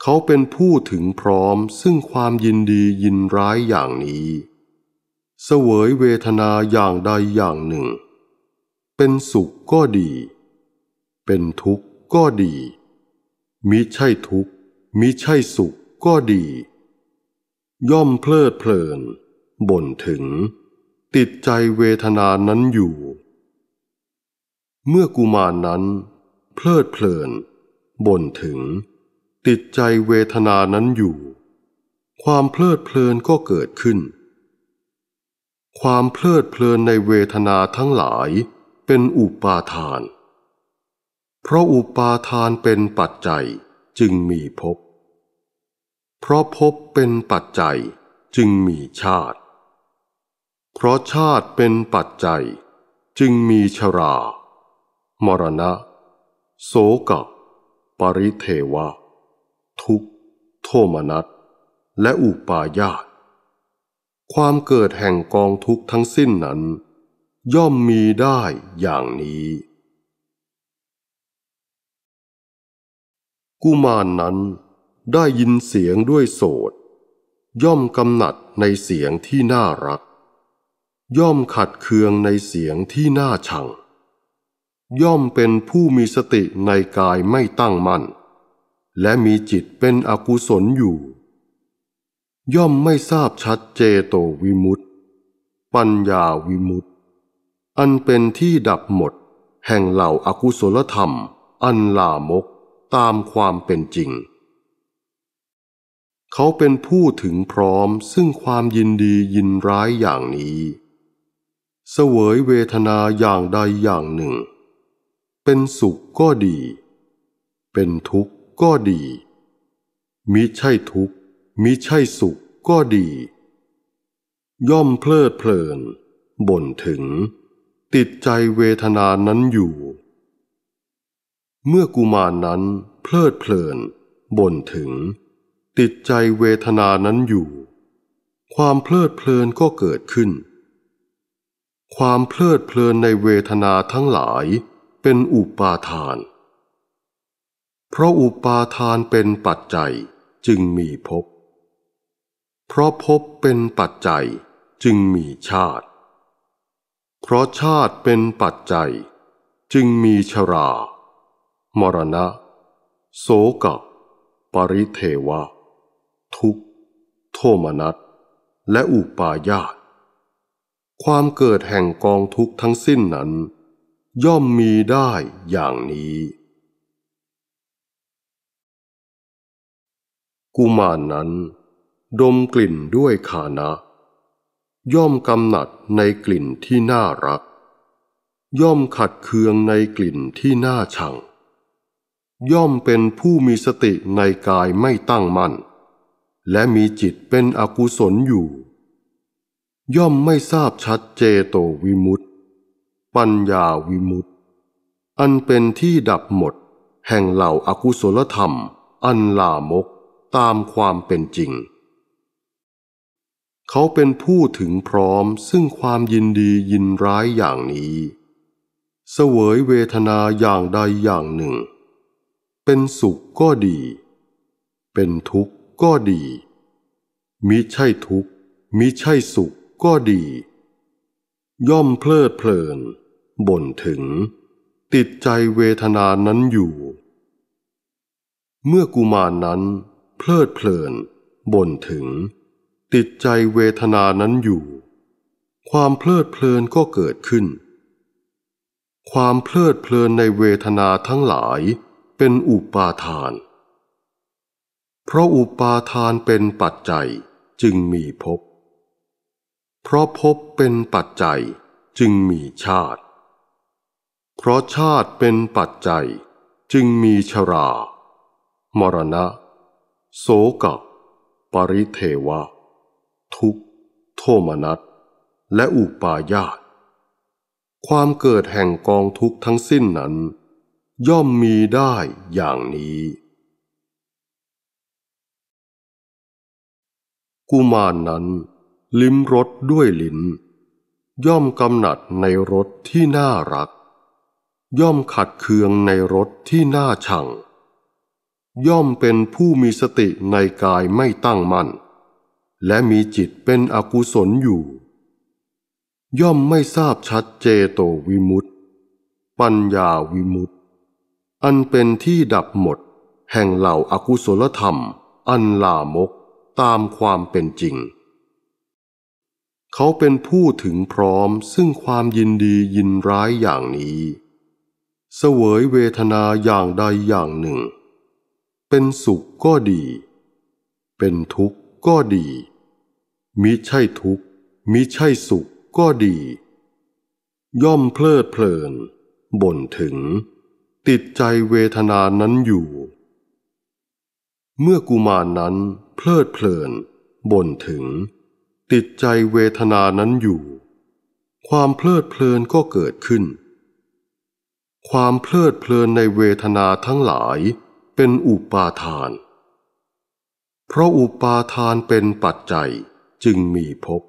เขาเป็นผู้ถึงพร้อมซึ่งความยินดียินร้ายอย่างนี้ เสวยเวทนาอย่างใดอย่างหนึ่ง เป็นสุขก็ดี เป็นทุกข์ก็ดี มิใช่ทุกข์มิใช่สุขก็ดี ย่อมเพลิดเพลินบ่นถึง ติดใจเวทนานั้นอยู่ เมื่อกุมารนนั้น เพลิดเพลินบ่นถึง ติดใจเวทนานั้นอยู่ ความเพลิดเพลินก็เกิดขึ้น ความเพลิดเพลินในเวทนาทั้งหลายเป็นอุปาทาน เพราะอุปาทานเป็นปัจจัยจึงมีพบเพราะพบเป็นปัจจัยจึงมีชาติ เพราะชาติเป็นปัจจัยจึงมีชรา มรณะ โสกะปริเทวะ ทุกโทมนัสและอุปาญาตความเกิดแห่งกองทุกทั้งสิ้นนั้น ย่อมมีได้อย่างนี้ กุมารนนั้นได้ยินเสียงด้วยโสด ย่อมกำหนัดในเสียงที่น่ารัก ย่อมขัดเคืองในเสียงที่น่าชัง ย่อมเป็นผู้มีสติในกายไม่ตั้งมั่นและมีจิตเป็นอกุศลอยู่ ย่อมไม่ทราบชัดเจโตวิมุตติปัญญาวิมุตติอันเป็นที่ดับหมดแห่งเหล่าอากุศลธรรม อันลามกตามความเป็นจริงเขาเป็นผู้ถึงพร้อมซึ่งความยินดียินร้ายอย่างนี้ เสวยเวทนาอย่างใดอย่างหนึ่ง เป็นสุขก็ดี เป็นทุกข์ก็ดี มิใช่ทุกข์มิใช่สุขก็ดี ย่อมเพลิดเพลินบ่นถึง ติดใจเวทนานั้นอยู่ เมื่อกุมารนนั้น เพลิดเพลินบ่นถึงติดใจเวทนานั้นอยู่ ความเพลิดเพลินก็เกิดขึ้น ความเพลิดเพลินในเวทนาทั้งหลายเป็นอุปาทาน เพราะอุปาทานเป็นปัจจัยจึงมีภพเพราะภพเป็นปัจจัยจึงมีชาติ เพราะชาติเป็นปัจจัยจึงมีชรา มรณะโสกปริเทวะทุกข์โทมนัสและอุปาญาตความเกิดแห่งกองทุกข์ทั้งสิ้นนั้น ย่อมมีได้อย่างนี้ กุมารนนั้น ดมกลิ่นด้วยขานะ ย่อมกำหนัดในกลิ่นที่น่ารัก ย่อมขัดเคืองในกลิ่นที่น่าชัง ย่อมเป็นผู้มีสติในกายไม่ตั้งมั่นและมีจิตเป็นอกุศลอยู่ ย่อมไม่ทราบชัดเจโตวิมุตติ ปัญญาวิมุตติอันเป็นที่ดับหมดแห่งเหล่าอากุศลธรรม อันลามกตามความเป็นจริง เขาเป็นผู้ถึงพร้อมซึ่งความยินดียินร้ายอย่างนี้ เสวยเวทนาอย่างใดอย่างหนึ่ง เป็นสุขก็ดี เป็นทุกข์ก็ดี มิใช่ทุกข์มิใช่สุขก็ดี ย่อมเพลิดเพลินบ่นถึง ติดใจเวทนานั้นอยู่ เมื่อกุมารนนั้น เพลิดเพลินบ่นถึง ติดใจเวทนานั้นอยู่ ความเพลิดเพลินก็เกิดขึ้น ความเพลิดเพลินในเวทนาทั้งหลายเป็นอุปาทานเพราะอุปาทานเป็นปัจจัยจึงมีภพ เพราะภพเป็นปัจจัยจึงมีชาติ เพราะชาติเป็นปัจจัยจึงมีชรา มรณะ โสกะปริเทวะ ทุกขโทมนัสและอุปาญาตความเกิดแห่งกองทุกข์ทั้งสิ้นนั้น ย่อมมีได้อย่างนี้กุมารนนั้นลิ้มรสด้วยลิ้น ย่อมกำหนัดในรสที่น่ารัก ย่อมขัดเคืองในรสที่น่าชัง ย่อมเป็นผู้มีสติในกายไม่ตั้งมั่น และมีจิตเป็นอกุศลอยู่ ย่อมไม่ทราบชัดเจโตวิมุตติปัญญาวิมุตติอันเป็นที่ดับหมดแห่งเหล่าอากุศลธรรมอันลามกตามความเป็นจริง เขาเป็นผู้ถึงพร้อมซึ่งความยินดียินร้ายอย่างนี้ เสวยเวทนาอย่างใดอย่างหนึ่ง เป็นสุขก็ดี เป็นทุกข์ก็ดีมิใช่ทุกข์มิใช่สุขก็ดี ย่อมเพลิดเพลินบ่นถึง ติดใจเวทนานั้นอยู่เมื่อกุมารนนั้นเพลิดเพลินบ่นถึง ติดใจเวทนานั้นอยู่ ความเพลิดเพลินก็เกิดขึ้น ความเพลิดเพลินในเวทนาทั้งหลายเป็นอุปาทาน เพราะอุปาทานเป็นปัจจัยจึงมีภพ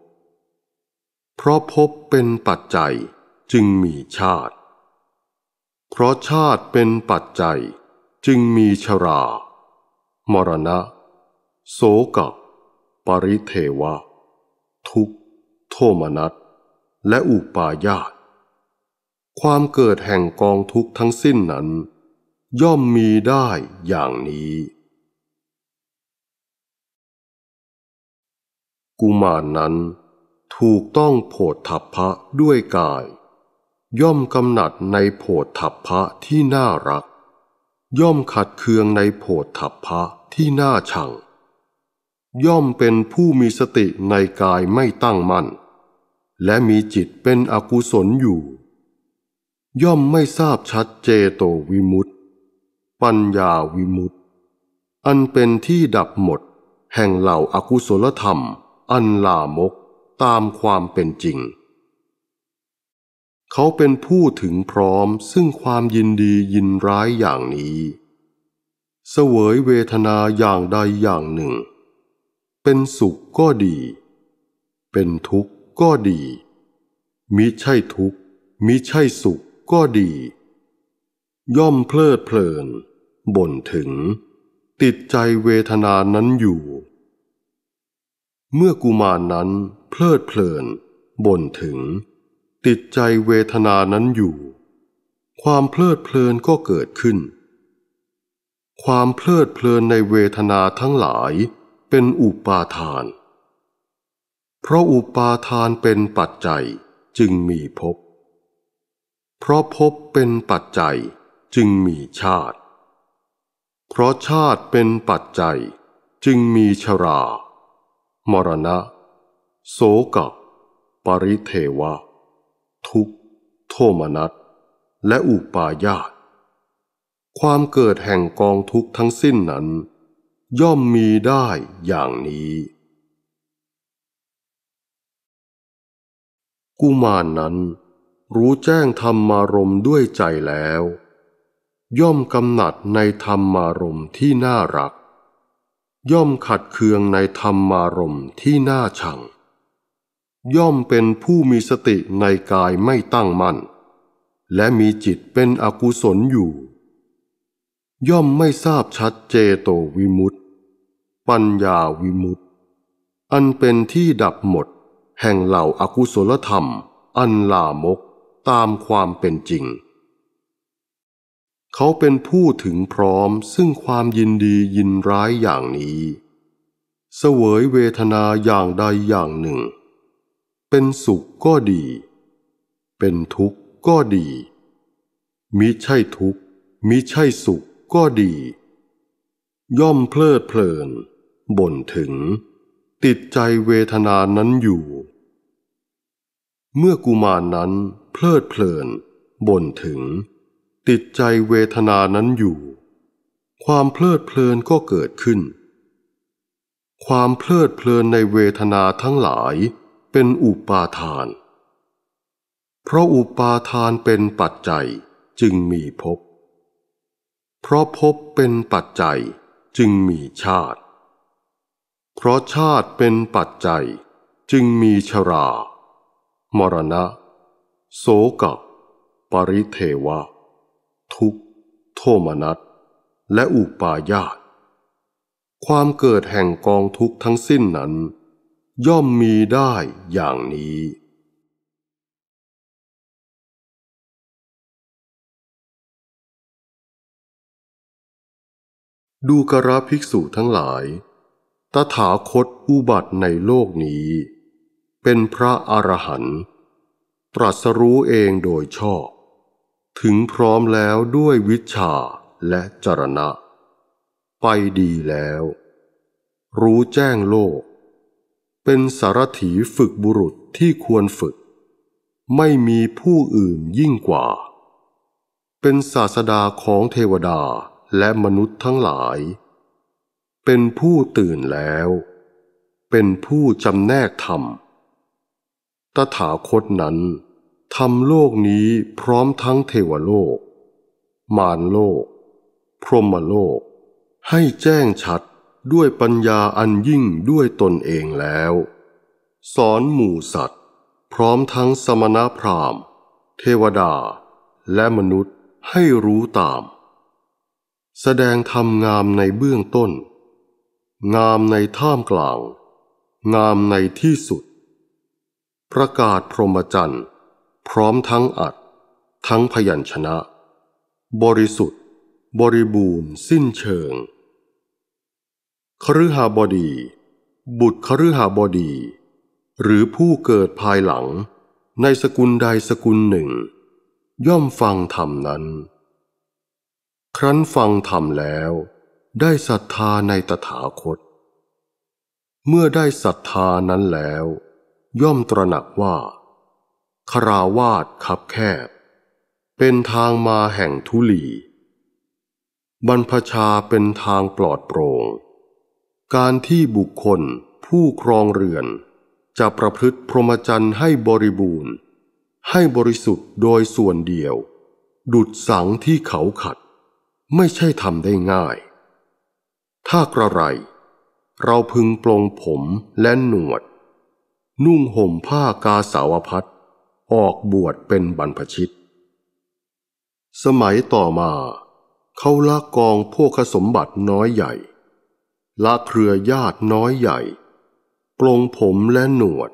เพราะภพเป็นปัจจัยจึงมีชาติ เพราะชาติเป็นปัจจัยจึงมีชรามรณะ โสกะปริเทวะ ทุกโทมนัสและอุปาญาตความเกิดแห่งกองทุกทั้งสิ้นนั้น ย่อมมีได้อย่างนี้ กุมารนนั้นถูกต้องโผฏฐัพพะด้วยกาย ย่อมกำหนัดในโผฏฐัพพะที่น่ารักย่อมขัดเคืองในโผฏฐัพพะที่น่าชัง ย่อมเป็นผู้มีสติในกายไม่ตั้งมั่น และมีจิตเป็นอกุศลอยู่ ย่อมไม่ทราบชัดเจโตวิมุตติปัญญาวิมุตติ อันเป็นที่ดับหมด แห่งเหล่าอากุศลธรรมอันลามกตามความเป็นจริงเขาเป็นผู้ถึงพร้อมซึ่งความยินดียินร้ายอย่างนี้ เสวยเวทนาอย่างใดอย่างหนึ่ง เป็นสุขก็ดี เป็นทุกข์ก็ดี มิใช่ทุกข์ มิใช่สุขก็ดี ย่อมเพลิดเพลินบ่นถึง ติดใจเวทนานั้นอยู่ เมื่อกุมารนนั้น เพลิดเพลินบ่นถึงติดใจเวทนานั้นอยู่ ความเพลิดเพลินก็เกิดขึ้น ความเพลิดเพลินในเวทนาทั้งหลายเป็นอุปาทาน เพราะอุปาทานเป็นปัจจัยจึงมีภพ เพราะภพเป็นปัจจัยจึงมีชาติ เพราะชาติเป็นปัจจัยจึงมีชรา มรณะโสกปริเทวะทุกข์โทมนัสและอุปาญาตความเกิดแห่งกองทุกข์ทั้งสิ้นนั้น ย่อมมีได้อย่างนี้ กุมารนนั้นรู้แจ้งธรรมารมด้วยใจแล้ว ย่อมกำหนัดในธรรมารมที่น่ารัก ย่อมขัดเคืองในธรรมารมที่น่าชังย่อมเป็นผู้มีสติในกายไม่ตั้งมั่นและมีจิตเป็นอกุศลอยู่ ย่อมไม่ทราบชัดเจโตวิมุตติปัญญาวิมุตติอันเป็นที่ดับหมด แห่งเหล่าอากุศลธรรม อันลามกตามความเป็นจริง เขาเป็นผู้ถึงพร้อมซึ่งความยินดียินร้ายอย่างนี้ เสวยเวทนาอย่างใดอย่างหนึ่งเป็นสุขก็ดี เป็นทุกข์ก็ดี มิใช่ทุกข์มิใช่สุขก็ดี ย่อมเพลิดเพลินบ่นถึง ติดใจเวทนานั้นอยู่ เมื่อกุมารนนั้น เพลิดเพลินบ่นถึง ติดใจเวทนานั้นอยู่ ความเพลิดเพลินก็เกิดขึ้น ความเพลิดเพลินในเวทนาทั้งหลายเป็นอุปาทาน เพราะอุปาทานเป็นปัจจัยจึงมีภพ เพราะภพเป็นปัจจัยจึงมีชาติ เพราะชาติเป็นปัจจัยจึงมีชรา มรณะ โสกปริเทวะ ทุกโทมนัสและอุปาญาตความเกิดแห่งกองทุกข์ทั้งสิ้นนั้นย่อมมีได้อย่างนี้ ดูกระภิกษุทั้งหลาย ตถาคตอุบัติในโลกนี้ เป็นพระอรหันต์ตรัสรู้เองโดยชอบ ถึงพร้อมแล้วด้วยวิชาและจรณะ ไปดีแล้ว รู้แจ้งโลกเป็นสารถีฝึกบุรุษที่ควรฝึก ไม่มีผู้อื่นยิ่งกว่า เป็นศาสดาของเทวดาและมนุษย์ทั้งหลาย เป็นผู้ตื่นแล้ว เป็นผู้จำแนกธรรม ตถาคตนั้นทำโลกนี้พร้อมทั้งเทวโลก มารโลก พรหมโลกให้แจ้งชัดด้วยปัญญาอันยิ่งด้วยตนเองแล้ว สอนหมู่สัตว์ พร้อมทั้งสมณพราหมณ์ เทวดา และมนุษย์ให้รู้ตาม แสดงธรรมงามในเบื้องต้น งามในท่ามกลาง งามในที่สุด ประกาศพรหมจรรย์พร้อมทั้งอัด ทั้งพยัญชนะ บริสุทธิ์ บริบูรณ์สิ้นเชิงคฤหบดี บุตรคฤหบดี หรือผู้เกิดภายหลังในสกุลใดสกุลหนึ่ง ย่อมฟังธรรมนั้น ครั้นฟังธรรมแล้วได้ศรัทธาในตถาคต เมื่อได้ศรัทธานั้นแล้ว ย่อมตระหนักว่า คราวาดคับแคบ เป็นทางมาแห่งทุลีบรรพชาเป็นทางปลอดโปรง่งการที่บุคคลผู้ครองเรือนจะประพฤติพรหมจรรย์ให้บริบูรณ์ ให้บริสุทธิ์โดยส่วนเดียว ดุดสังที่เขาขัด ไม่ใช่ทำได้ง่าย ถ้ากระไร เราพึงปลงผมและหนวด นุ่งห่มผ้ากาสาวพัดออกบวชเป็นบรรพชิต สมัยต่อมา เขาละกองพวกขสมบัติน้อยใหญ่ละเครือญาติน้อยใหญ่ ปลงผมและหนวด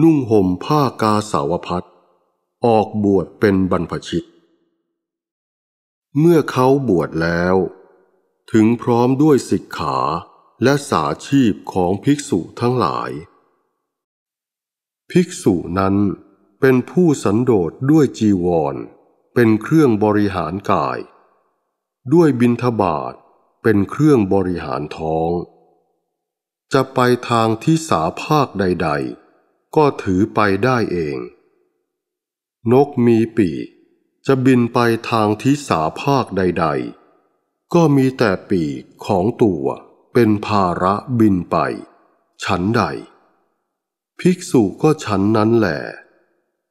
นุ่งห่มผ้ากาสาวพัดออกบวชเป็นบรรพชิต เมื่อเขาบวชแล้ว ถึงพร้อมด้วยสิกขาและสาชีพของภิกษุทั้งหลาย ภิกษุนั้นเป็นผู้สันโดษด้วยจีวร เป็นเครื่องบริหารกาย ด้วยบินทบาทเป็นเครื่องบริหารท้อง จะไปทางที่สาภาคใดๆ ก็ถือไปได้เอง นกมีปี จะบินไปทางทิศาภาคใดๆ ก็มีแต่ปีของตัว เป็นภาระบินไป ฉันใด ภิกษุก็ฉันนั้นแหล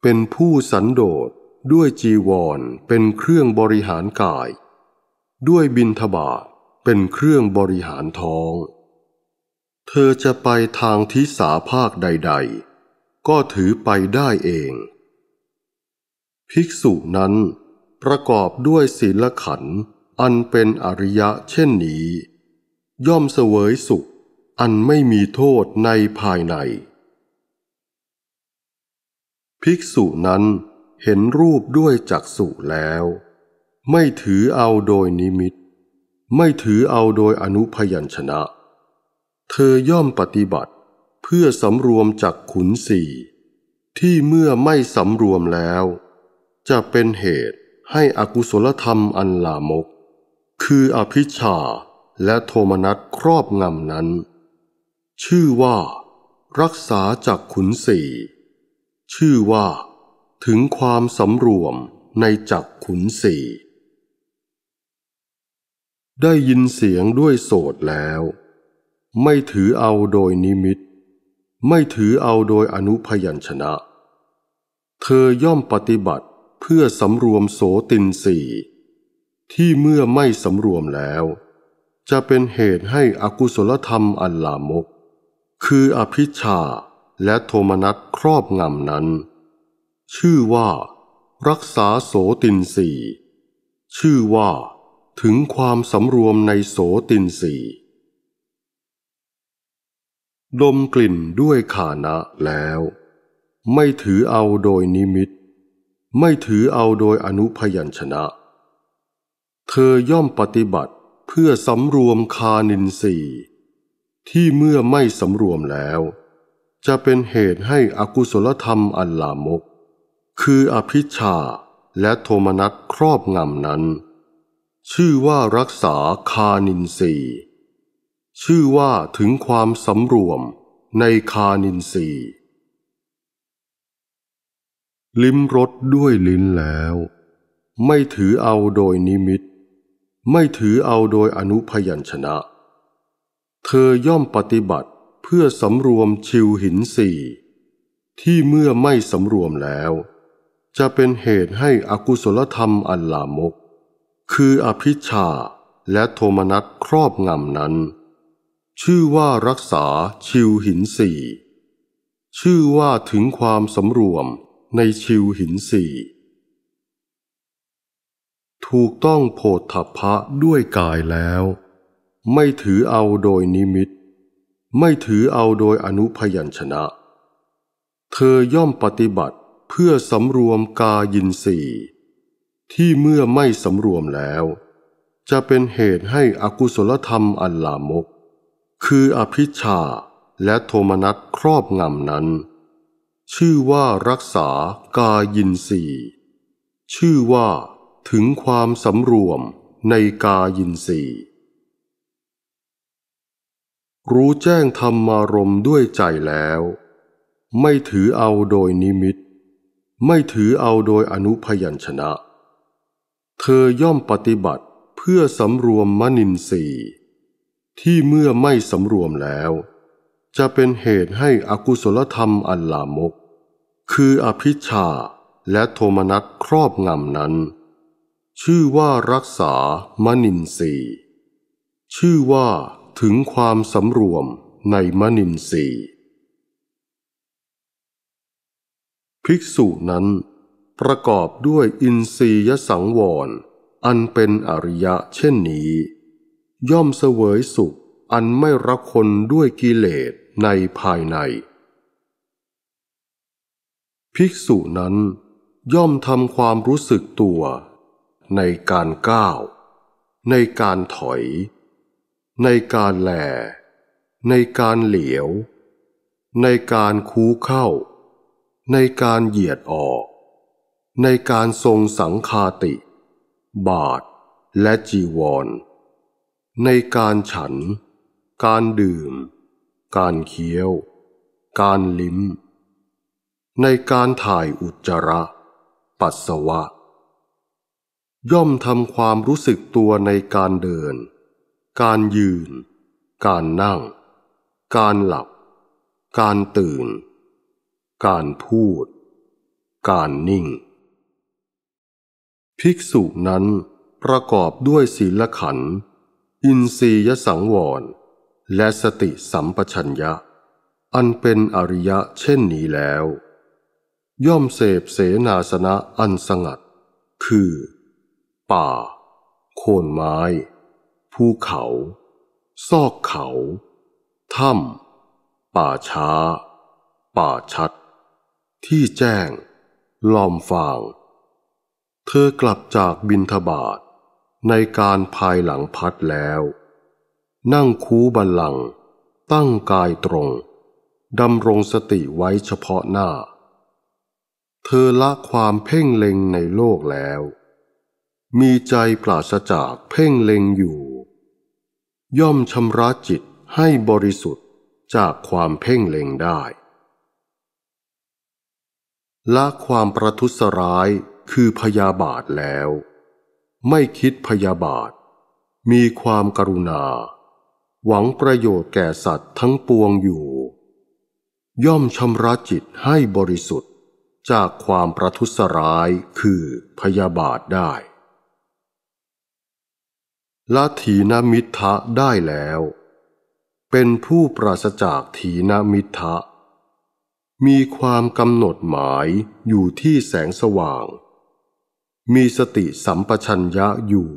เป็นผู้สันโดษด้วยจีวรเป็นเครื่องบริหารกาย ด้วยบินทบาทเป็นเครื่องบริหารท้อง เธอจะไปทางทิสาภาคใดๆ ก็ถือไปได้เอง ภิกษุนั้นประกอบด้วยศีลขันธ์อันเป็นอริยะเช่นนี้ ย่อมเสวยสุขอันไม่มีโทษในภายใน ภิกษุนั้นเห็นรูปด้วยจักษุแล้ว ไม่ถือเอาโดยนิมิตไม่ถือเอาโดยอนุพยัญชนะ เธอย่อมปฏิบัติเพื่อสำรวมจากขุนสี่ ที่เมื่อไม่สำรวมแล้ว จะเป็นเหตุให้อกุศลธรรมอันลามก คืออภิชาและโทมนัสครอบงำนั้น ชื่อว่ารักษาจากขุนสี่ ชื่อว่าถึงความสำรวมในจักขุนสี่ได้ยินเสียงด้วยโสดแล้ว ไม่ถือเอาโดยนิมิตไม่ถือเอาโดยอนุพยัญชนะ เธอย่อมปฏิบัติเพื่อสำรวมโสตินสีที่เมื่อไม่สำรวมแล้ว จะเป็นเหตุให้อกุศลธรรมอันลามก คืออภิชาและโทมนัสครอบงำนั้น ชื่อว่ารักษาโสตินสีชื่อว่าถึงความสำรวมในโสตินสีดมกลิ่นด้วยขานะแล้ว ไม่ถือเอาโดยนิมิตไม่ถือเอาโดยอนุพยัญชนะ เธอย่อมปฏิบัติเพื่อสำรวมคานินสีที่เมื่อไม่สำรวมแล้ว จะเป็นเหตุให้อกุศลธรรมอันลามก คืออภิชาและโทมนัสครอบงำนั้นชื่อว่ารักษาคานินสีชื่อว่าถึงความสำรวมในคานินสีลิ้มรสด้วยลิ้นแล้วไม่ถือเอาโดยนิมิตไม่ถือเอาโดยอนุพยัญชนะ เธอย่อมปฏิบัติเพื่อสำรวมชิวหินสี่ ที่เมื่อไม่สำรวมแล้ว จะเป็นเหตุให้อกุศลธรรมอันลามกคืออภิชาและโทมนัสครอบงำนั้น ชื่อว่ารักษาชิวหินสี่ ชื่อว่าถึงความสำรวมในชิวหินสี่ ถูกต้องโพธพะด้วยกายแล้ว ไม่ถือเอาโดยนิมิตไม่ถือเอาโดยอนุพยัญชนะ เธอย่อมปฏิบัติเพื่อสำรวมกายินสี่ที่เมื่อไม่สำรวมแล้ว จะเป็นเหตุให้อกุศลธรรมอันลามก คืออภิชาและโทมนัสครอบงำนั้น ชื่อว่ารักษากายินสีชื่อว่าถึงความสำรวมในกายินสีรู้แจ้งธรรมารมด้วยใจแล้ว ไม่ถือเอาโดยนิมิตไม่ถือเอาโดยอนุพยัญชนะเธอย่อมปฏิบัติเพื่อสำรวมมนินทรีย์ที่เมื่อไม่สำรวมแล้ว จะเป็นเหตุให้อกุศลธรรมอันลามก คืออภิชาและโทมนัสครอบงำนั้น ชื่อว่ารักษามนินทรีย์ชื่อว่าถึงความสำรวมในมนินทรีย์ภิกษุนั้นประกอบด้วยอินทรียสังวร อันเป็นอริยะเช่นนี้ ย่อมเสวยสุขอันไม่รักคนด้วยกิเลสในภายใน ภิกษุนั้น ย่อมทำความรู้สึกตัว ในการก้าว ในการถอย ในการแหลในการเหลียว ในการคูเข้า ในการเหยียดออกในการทรงสังคาติ บาทและจีวร ในการฉัน การดื่ม การเคี้ยว การลิ้ม ในการถ่ายอุจจาระ ปัสสาวะ ย่อมทำความรู้สึกตัวในการเดิน การยืน การนั่ง การหลับ การตื่น การพูด การนิ่งภิกษุนั้นประกอบด้วยศีลขันธ์อินทรียสังวร และสติสัมปชัญญะ อันเป็นอริยะเช่นนี้แล้ว ย่อมเสพเสนาสนะอันสงัด คือ ป่า โคนไม้ ภูเขา ซอกเขาถ้ำป่าช้า ป่าชัด ที่แจ้ง ลอมฟางเธอกลับจากบินทบาทในการภายหลังพัดแล้ว นั่งคูบัลลังตั้งกายตรงดำรงสติไว้เฉพาะหน้า เธอละความเพ่งเล็งในโลกแล้ว มีใจปราศจากเพ่งเล็งอยู่ ย่อมชำระจิตให้บริสุทธิ์จากความเพ่งเล็งได้ ละความประทุษร้ายคือพยาบาทแล้ว ไม่คิดพยาบาท มีความกรุณา หวังประโยชน์แก่สัตว์ทั้งปวงอยู่ ย่อมชำระจิตให้บริสุทธิ์จากความประทุษร้ายคือพยาบาทได้ละถีนมิทะได้แล้ว เป็นผู้ปราศจากถีนมิทะมีความกำหนดหมายอยู่ที่แสงสว่างมีสติสัมปชัญญะอยู่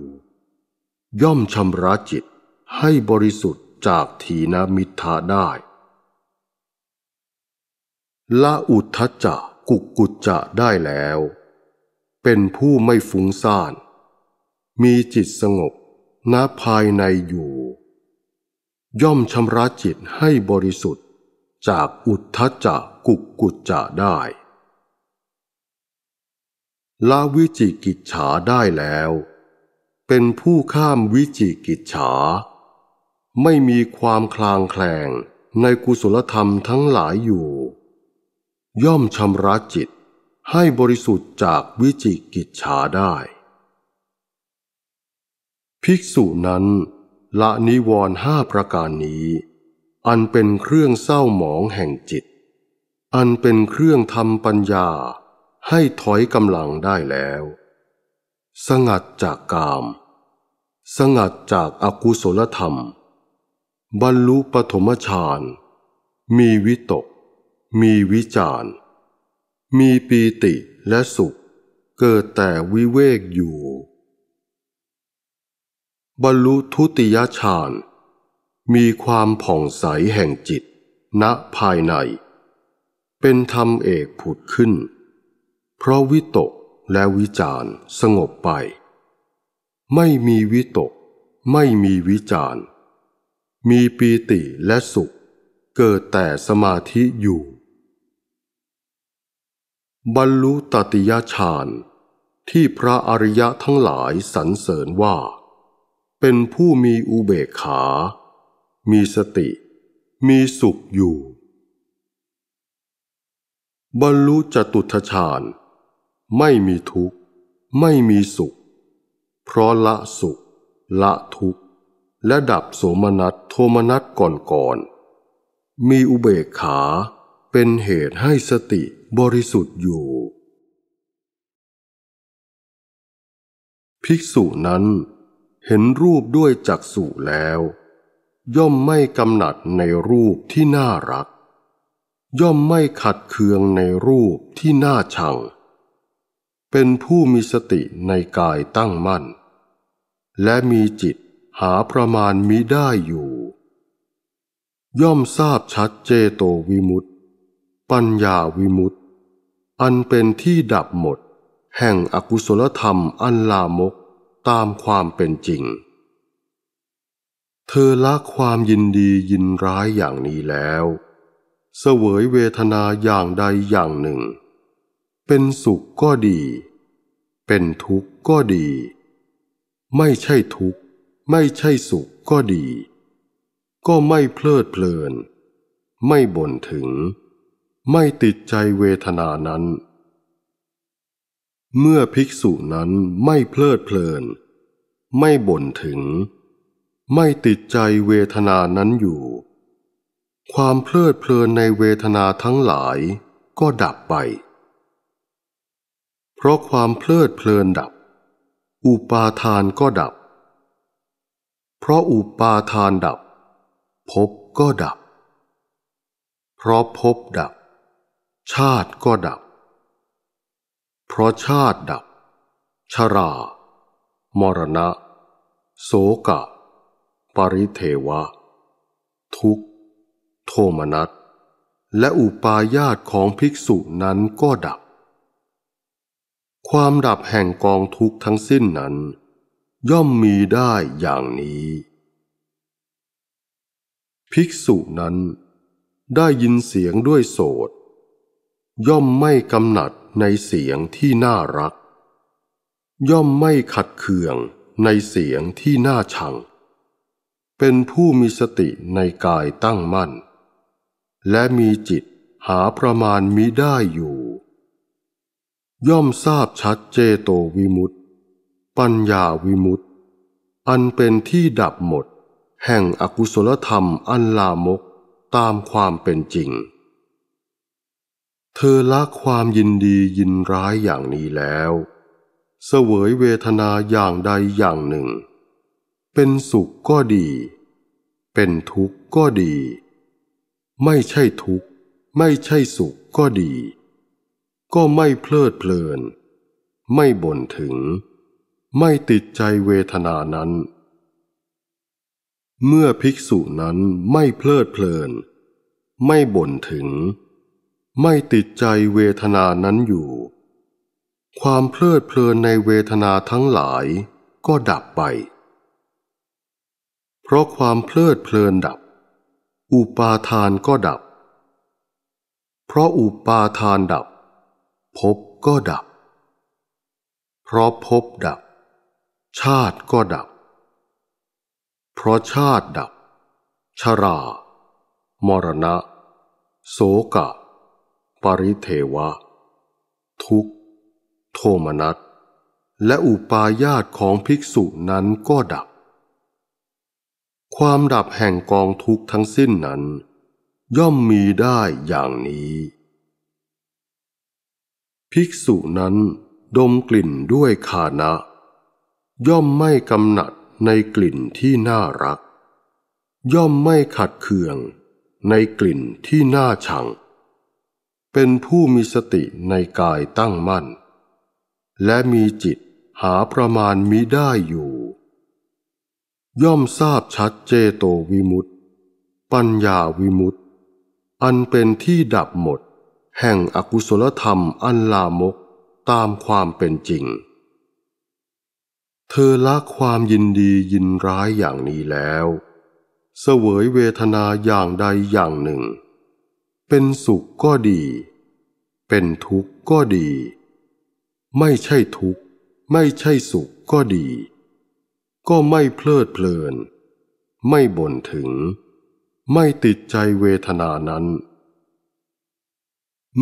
ย่อมชำระจิตให้บริสุทธิ์จากถีนมิทธาได้ ละอุทธจะกุกกุจจะได้แล้ว เป็นผู้ไม่ฟุ้งซ่าน มีจิตสงบณภายในอยู่ ย่อมชำระจิตให้บริสุทธิ์จากอุทธจะกุกกุจจะได้ละวิจิกิจฉาได้แล้ว เป็นผู้ข้ามวิจิกิจฉา ไม่มีความคลางแคลงในกุศลธรรมทั้งหลายอยู่ ย่อมชำระจิตให้บริสุทธิ์จากวิจิกิจฉาได้ ภิกษุนั้น ละนิวรห้าประการนี้ อันเป็นเครื่องเศร้าหมองแห่งจิต อันเป็นเครื่องทำปัญญาให้ถอยกำลังได้แล้ว สงัดจากกาม สงัดจากอากุศลธรรม บรรลุปฐมฌาน มีวิตก มีวิจารมีปีติและสุข เกิดแต่วิเวกอยู่ บรรลุทุติยฌาน มีความผ่องใสแห่งจิต ณภายใน เป็นธรรมเอกผุดขึ้นเพราะวิตกและวิจารสงบไป ไม่มีวิตกไม่มีวิจารมีปีติและสุข เกิดแต่สมาธิอยู่ บรรลุตติยฌานที่พระอริยะทั้งหลายสรรเสริญว่า เป็นผู้มีอุเบกขา มีสติ มีสุขอยู่ บรรลุจตุทชานไม่มีทุกข์ ไม่มีสุข เพราะละสุข ละทุกข์และดับโสมนัสโทมนัสก่อนก่อน มีอุเบกขาเป็นเหตุให้สติบริสุทธิ์อยู่ ภิกษุนั้นเห็นรูปด้วยจักษุแล้ว ย่อมไม่กำหนัดในรูปที่น่ารัก ย่อมไม่ขัดเคืองในรูปที่น่าชังเป็นผู้มีสติในกายตั้งมั่น และมีจิตหาประมาณมิได้อยู่ ย่อมทราบชัดเจโตวิมุตติปัญญาวิมุตติอันเป็นที่ดับหมด แห่งอกุศลธรรมอันลามกตามความเป็นจริง เธอละความยินดียินร้ายอย่างนี้แล้ว เสวยเวทนาอย่างใดอย่างหนึ่งเป็นสุขก็ดี เป็นทุกข์ก็ดี ไม่ใช่ทุกข์ ไม่ใช่สุขก็ดี ก็ไม่เพลิดเพลิน ไม่บ่นถึง ไม่ติดใจเวทนานั้น เมื่อภิกษุนั้นไม่เพลิดเพลิน ไม่บ่นถึง ไม่ติดใจเวทนานั้นอยู่ ความเพลิดเพลินในเวทนาทั้งหลายก็ดับไปเพราะความเพลิดเพลินดับ อุปาทานก็ดับ เพราะอุปาทานดับ ภพก็ดับ เพราะภพดับ ชาติก็ดับ เพราะชาติดับ ชรา มรณะโสกะ ปริเทวะ ทุก โทมนัสและอุปาญาตของภิกษุนั้นก็ดับความดับแห่งกองทุกข์ทั้งสิ้นนั้น ย่อมมีได้อย่างนี้ ภิกษุนั้นได้ยินเสียงด้วยโสดย่อมไม่กำหนัดในเสียงที่น่ารัก ย่อมไม่ขัดเคืองในเสียงที่น่าชัง เป็นผู้มีสติในกายตั้งมั่น และมีจิตหาประมาณมิได้อยู่ย่อมทราบชัดเจโตวิมุตติปัญญาวิมุตติอันเป็นที่ดับหมด แห่งอกุศลธรรม อันลามกตามความเป็นจริง เธอละความยินดียินร้ายอย่างนี้แล้ว เสวยเวทนาอย่างใดอย่างหนึ่ง เป็นสุขก็ดี เป็นทุกข์ก็ดี ไม่ใช่ทุกข์ไม่ใช่สุขก็ดีก็ไม่เพลิดเพลิน ไม่บ่นถึง ไม่ติดใจเวทนานั้น เมื่อภิกษุนั้นไม่เพลิดเพลิน ไม่บ่นถึง ไม่ติดใจเวทนานั้นอยู่ ความเพลิดเพลินในเวทนาทั้งหลายก็ดับไป เพราะความเพลิดเพลินดับ อุปาทานก็ดับ เพราะอุปาทานดับภพก็ดับ เพราะภพดับ ชาติก็ดับ เพราะชาติดับ ชรา มรณะ โสกะ ปริเทวะ ทุกโทมนัสและอุปาญาตของภิกษุนั้นก็ดับ ความดับแห่งกองทุกทั้งสิ้นนั้น ย่อมมีได้อย่างนี้ภิกษุนั้นดมกลิ่นด้วยคานะ ย่อมไม่กำหนัดในกลิ่นที่น่ารัก ย่อมไม่ขัดเคืองในกลิ่นที่น่าชัง เป็นผู้มีสติในกายตั้งมั่น และมีจิตหาประมาณมิได้อยู่ ย่อมทราบชัดเจโตวิมุตติปัญญาวิมุตติอันเป็นที่ดับหมดแห่งอกุศลธรรมอันลามกตามความเป็นจริง เธอละความยินดียินร้ายอย่างนี้แล้ว เสวยเวทนาอย่างใดอย่างหนึ่ง เป็นสุขก็ดี เป็นทุกข์ก็ดี ไม่ใช่ทุกข์ ไม่ใช่สุขก็ดี ก็ไม่เพลิดเพลิน ไม่บ่นถึง ไม่ติดใจเวทนานั้น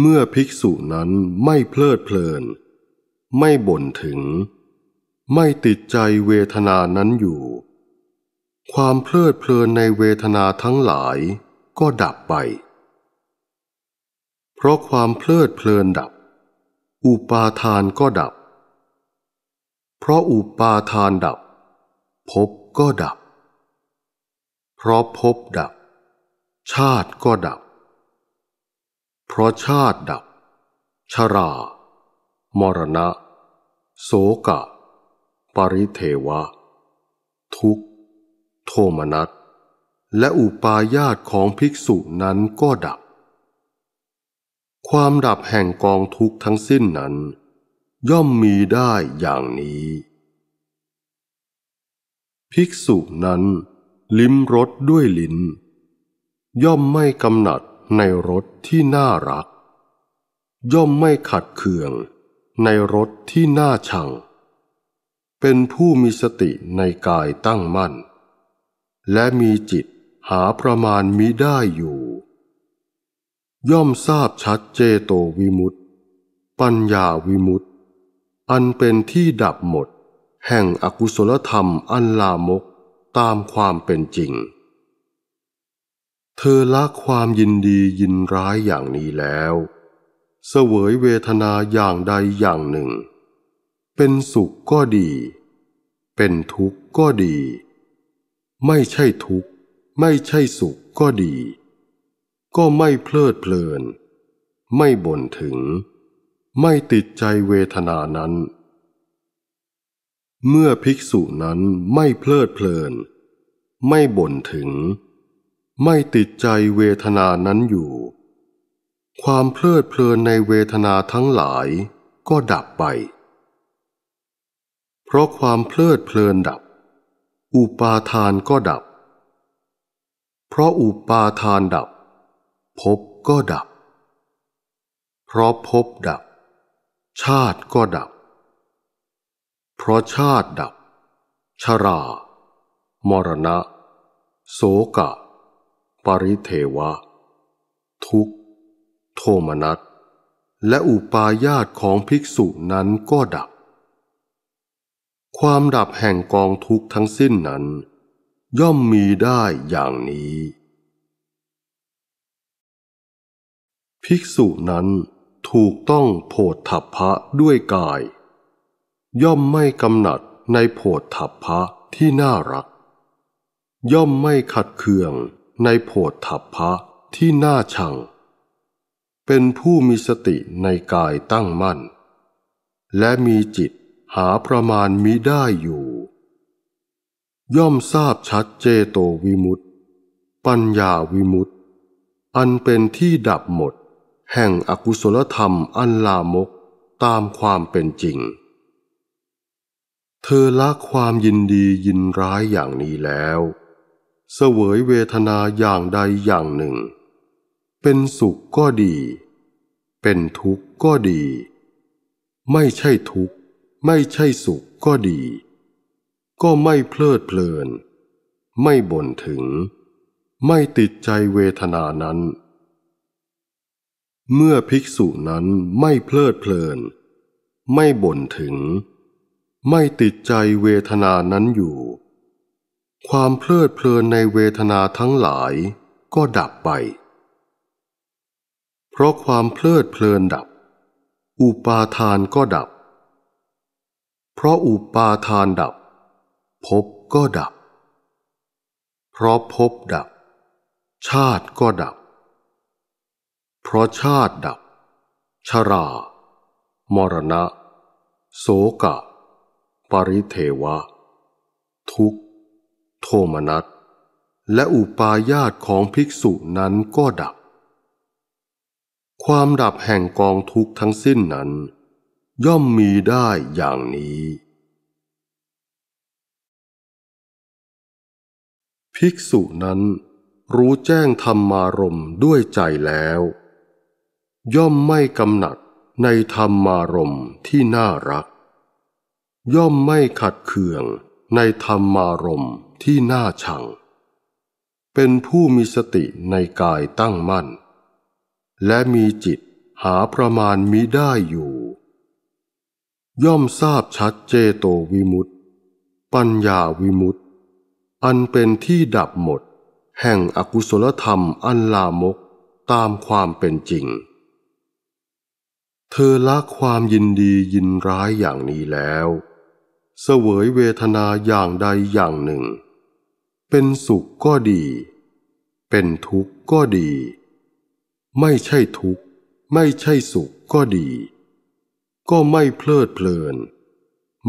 เมื่อภิกษุนั้นไม่เพลิดเพลิน ไม่บ่นถึง ไม่ติดใจเวทนานั้นอยู่ ความเพลิดเพลินในเวทนาทั้งหลายก็ดับไป เพราะความเพลิดเพลินดับ อุปาทานก็ดับ เพราะอุปาทานดับ ภพก็ดับ เพราะภพดับ ชาติก็ดับพราะชาติดับ ชรา มรณะโสกะ ปริเทวะ ทุกโทมนัสและอุปาญาตของภิกษุนั้นก็ดับ ความดับแห่งกองทุกทั้งสิ้นนั้น ย่อมมีได้อย่างนี้ ภิกษุนั้นลิ้มรสด้วยลิ้น ย่อมไม่กำหนัดในรถที่น่ารัก ย่อมไม่ขัดเคือง ในรถที่น่าชัง เป็นผู้มีสติในกายตั้งมั่น และมีจิตหาประมาณมิได้อยู่ ย่อมทราบชัดเจโตวิมุตติปัญญาวิมุตติอันเป็นที่ดับหมด แห่งอกุศลธรรมอันลามกตามความเป็นจริงเธอละความยินดียินร้ายอย่างนี้แล้ว เสวยเวทนาอย่างใดอย่างหนึ่ง เป็นสุขก็ดี เป็นทุกข์ก็ดี ไม่ใช่ทุกข์ไม่ใช่สุขก็ดี ก็ไม่เพลิดเพลิน ไม่บ่นถึง ไม่ติดใจเวทนานั้น เมื่อภิกษุนั้นไม่เพลิดเพลิน ไม่บ่นถึงไม่ติดใจเวทนานั้นอยู่ ความเพลิดเพลินในเวทนาทั้งหลายก็ดับไป เพราะความเพลิดเพลินดับ อุปาทานก็ดับ เพราะอุปาทานดับ ภพก็ดับ เพราะภพดับ ชาติก็ดับ เพราะชาติดับ ชรา มรณะ โสกะปริเทวะ ทุกโทมนัสและอุปาญาตของภิกษุนั้นก็ดับ ความดับแห่งกองทุกทั้งสิ้นนั้น ย่อมมีได้อย่างนี้ ภิกษุนั้นถูกต้องโผฏฐัพพะด้วยกาย ย่อมไม่กำหนัดในโผฏฐัพพะที่น่ารัก ย่อมไม่ขัดเคืองในโพธฐัพพะที่น่าชัง เป็นผู้มีสติในกายตั้งมั่น และมีจิตหาประมาณมิได้อยู่ ย่อมทราบชัดเจโตวิมุตติปัญญาวิมุตติอันเป็นที่ดับหมด แห่งอกุศลธรรมอันลามก ตามความเป็นจริง เธอละความยินดียินร้ายอย่างนี้แล้วเสวยเวทนาอย่างใดอย่างหนึ่ง เป็นสุขก็ดี เป็นทุกข์ก็ดี ไม่ใช่ทุกข์ไม่ใช่สุขก็ดี ก็ไม่เพลิดเพลินไม่บ่นถึง ไม่ติดใจเวทนานั้น เมื่อภิกษุนั้นไม่เพลิดเพลินไม่บ่นถึง ไม่ติดใจเวทนานั้นอยู่ความเพลิดเพลินในเวทนาทั้งหลายก็ดับไป เพราะความเพลิดเพลินดับ อุปาทานก็ดับ เพราะอุปาทานดับ ภพก็ดับ เพราะภพดับ ชาติก็ดับ เพราะชาติดับ ชรา มรณะโสกะ ปริเทวะ ทุกขโทมนัสและอุปาญาตของภิกษุนั้นก็ดับ ความดับแห่งกองทุกข์ทั้งสิ้นนั้น ย่อมมีได้อย่างนี้ ภิกษุนั้นรู้แจ้งธรรมารมด้วยใจแล้ว ย่อมไม่กำหนัดในธรรมารมที่น่ารัก ย่อมไม่ขัดเคืองในธรรมารมณ์ที่น่าชัง เป็นผู้มีสติในกายตั้งมั่น และมีจิตหาประมาณมิได้อยู่ ย่อมทราบชัดเจโตวิมุตติปัญญาวิมุตติ อันเป็นที่ดับหมด แห่งอกุศลธรรมอันลามกตามความเป็นจริง เธอละความยินดียินร้ายอย่างนี้แล้ว เสวยเวทนาอย่างใดอย่างหนึ่งเป็นสุขก็ดี เป็นทุกข์ก็ดี ไม่ใช่ทุกข์ไม่ใช่สุขก็ดี ก็ไม่เพลิดเพลิน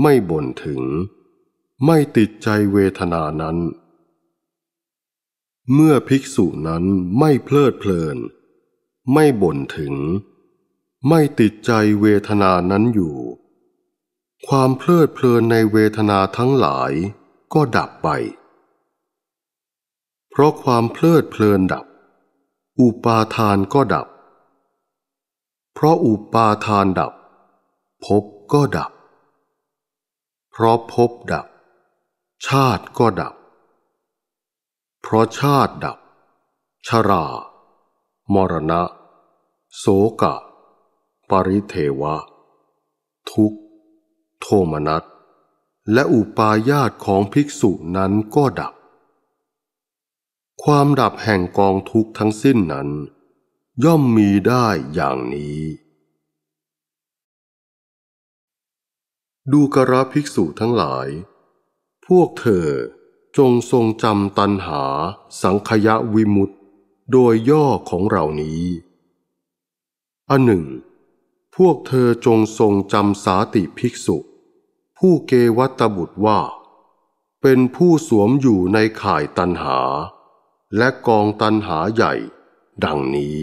ไม่บ่นถึง ไม่ติดใจเวทนานั้น เมื่อภิกษุนั้นไม่เพลิดเพลิน ไม่บ่นถึง ไม่ติดใจเวทนานั้นอยู่ ความเพลิดเพลินในเวทนาทั้งหลายก็ดับไปพราะความเพลิดเพลินดับ อุปาทานก็ดับ เพราะอุปาทานดับ ภพก็ดับ เพราะภพดับ ชาติก็ดับ เพราะชาติดับ ชรา มรณะ โสกะ ปริเทวะ ทุกโทมนัสและอุปาญาตของภิกษุนั้นก็ดับความดับแห่งกองทุกทั้งสิ้นนั้น ย่อมมีได้อย่างนี้ ดูกระภิกษุทั้งหลาย พวกเธอจงทรงจำตันหาสังขยะวิมุตโดยย่อของเรานี้อันหนึ่ง พวกเธอจงทรงจำสาติภิกษุ ผู้เกวัตบุตรว่า เป็นผู้สวมอยู่ในข่ายตันหาและกองตันหาใหญ่ ดังนี้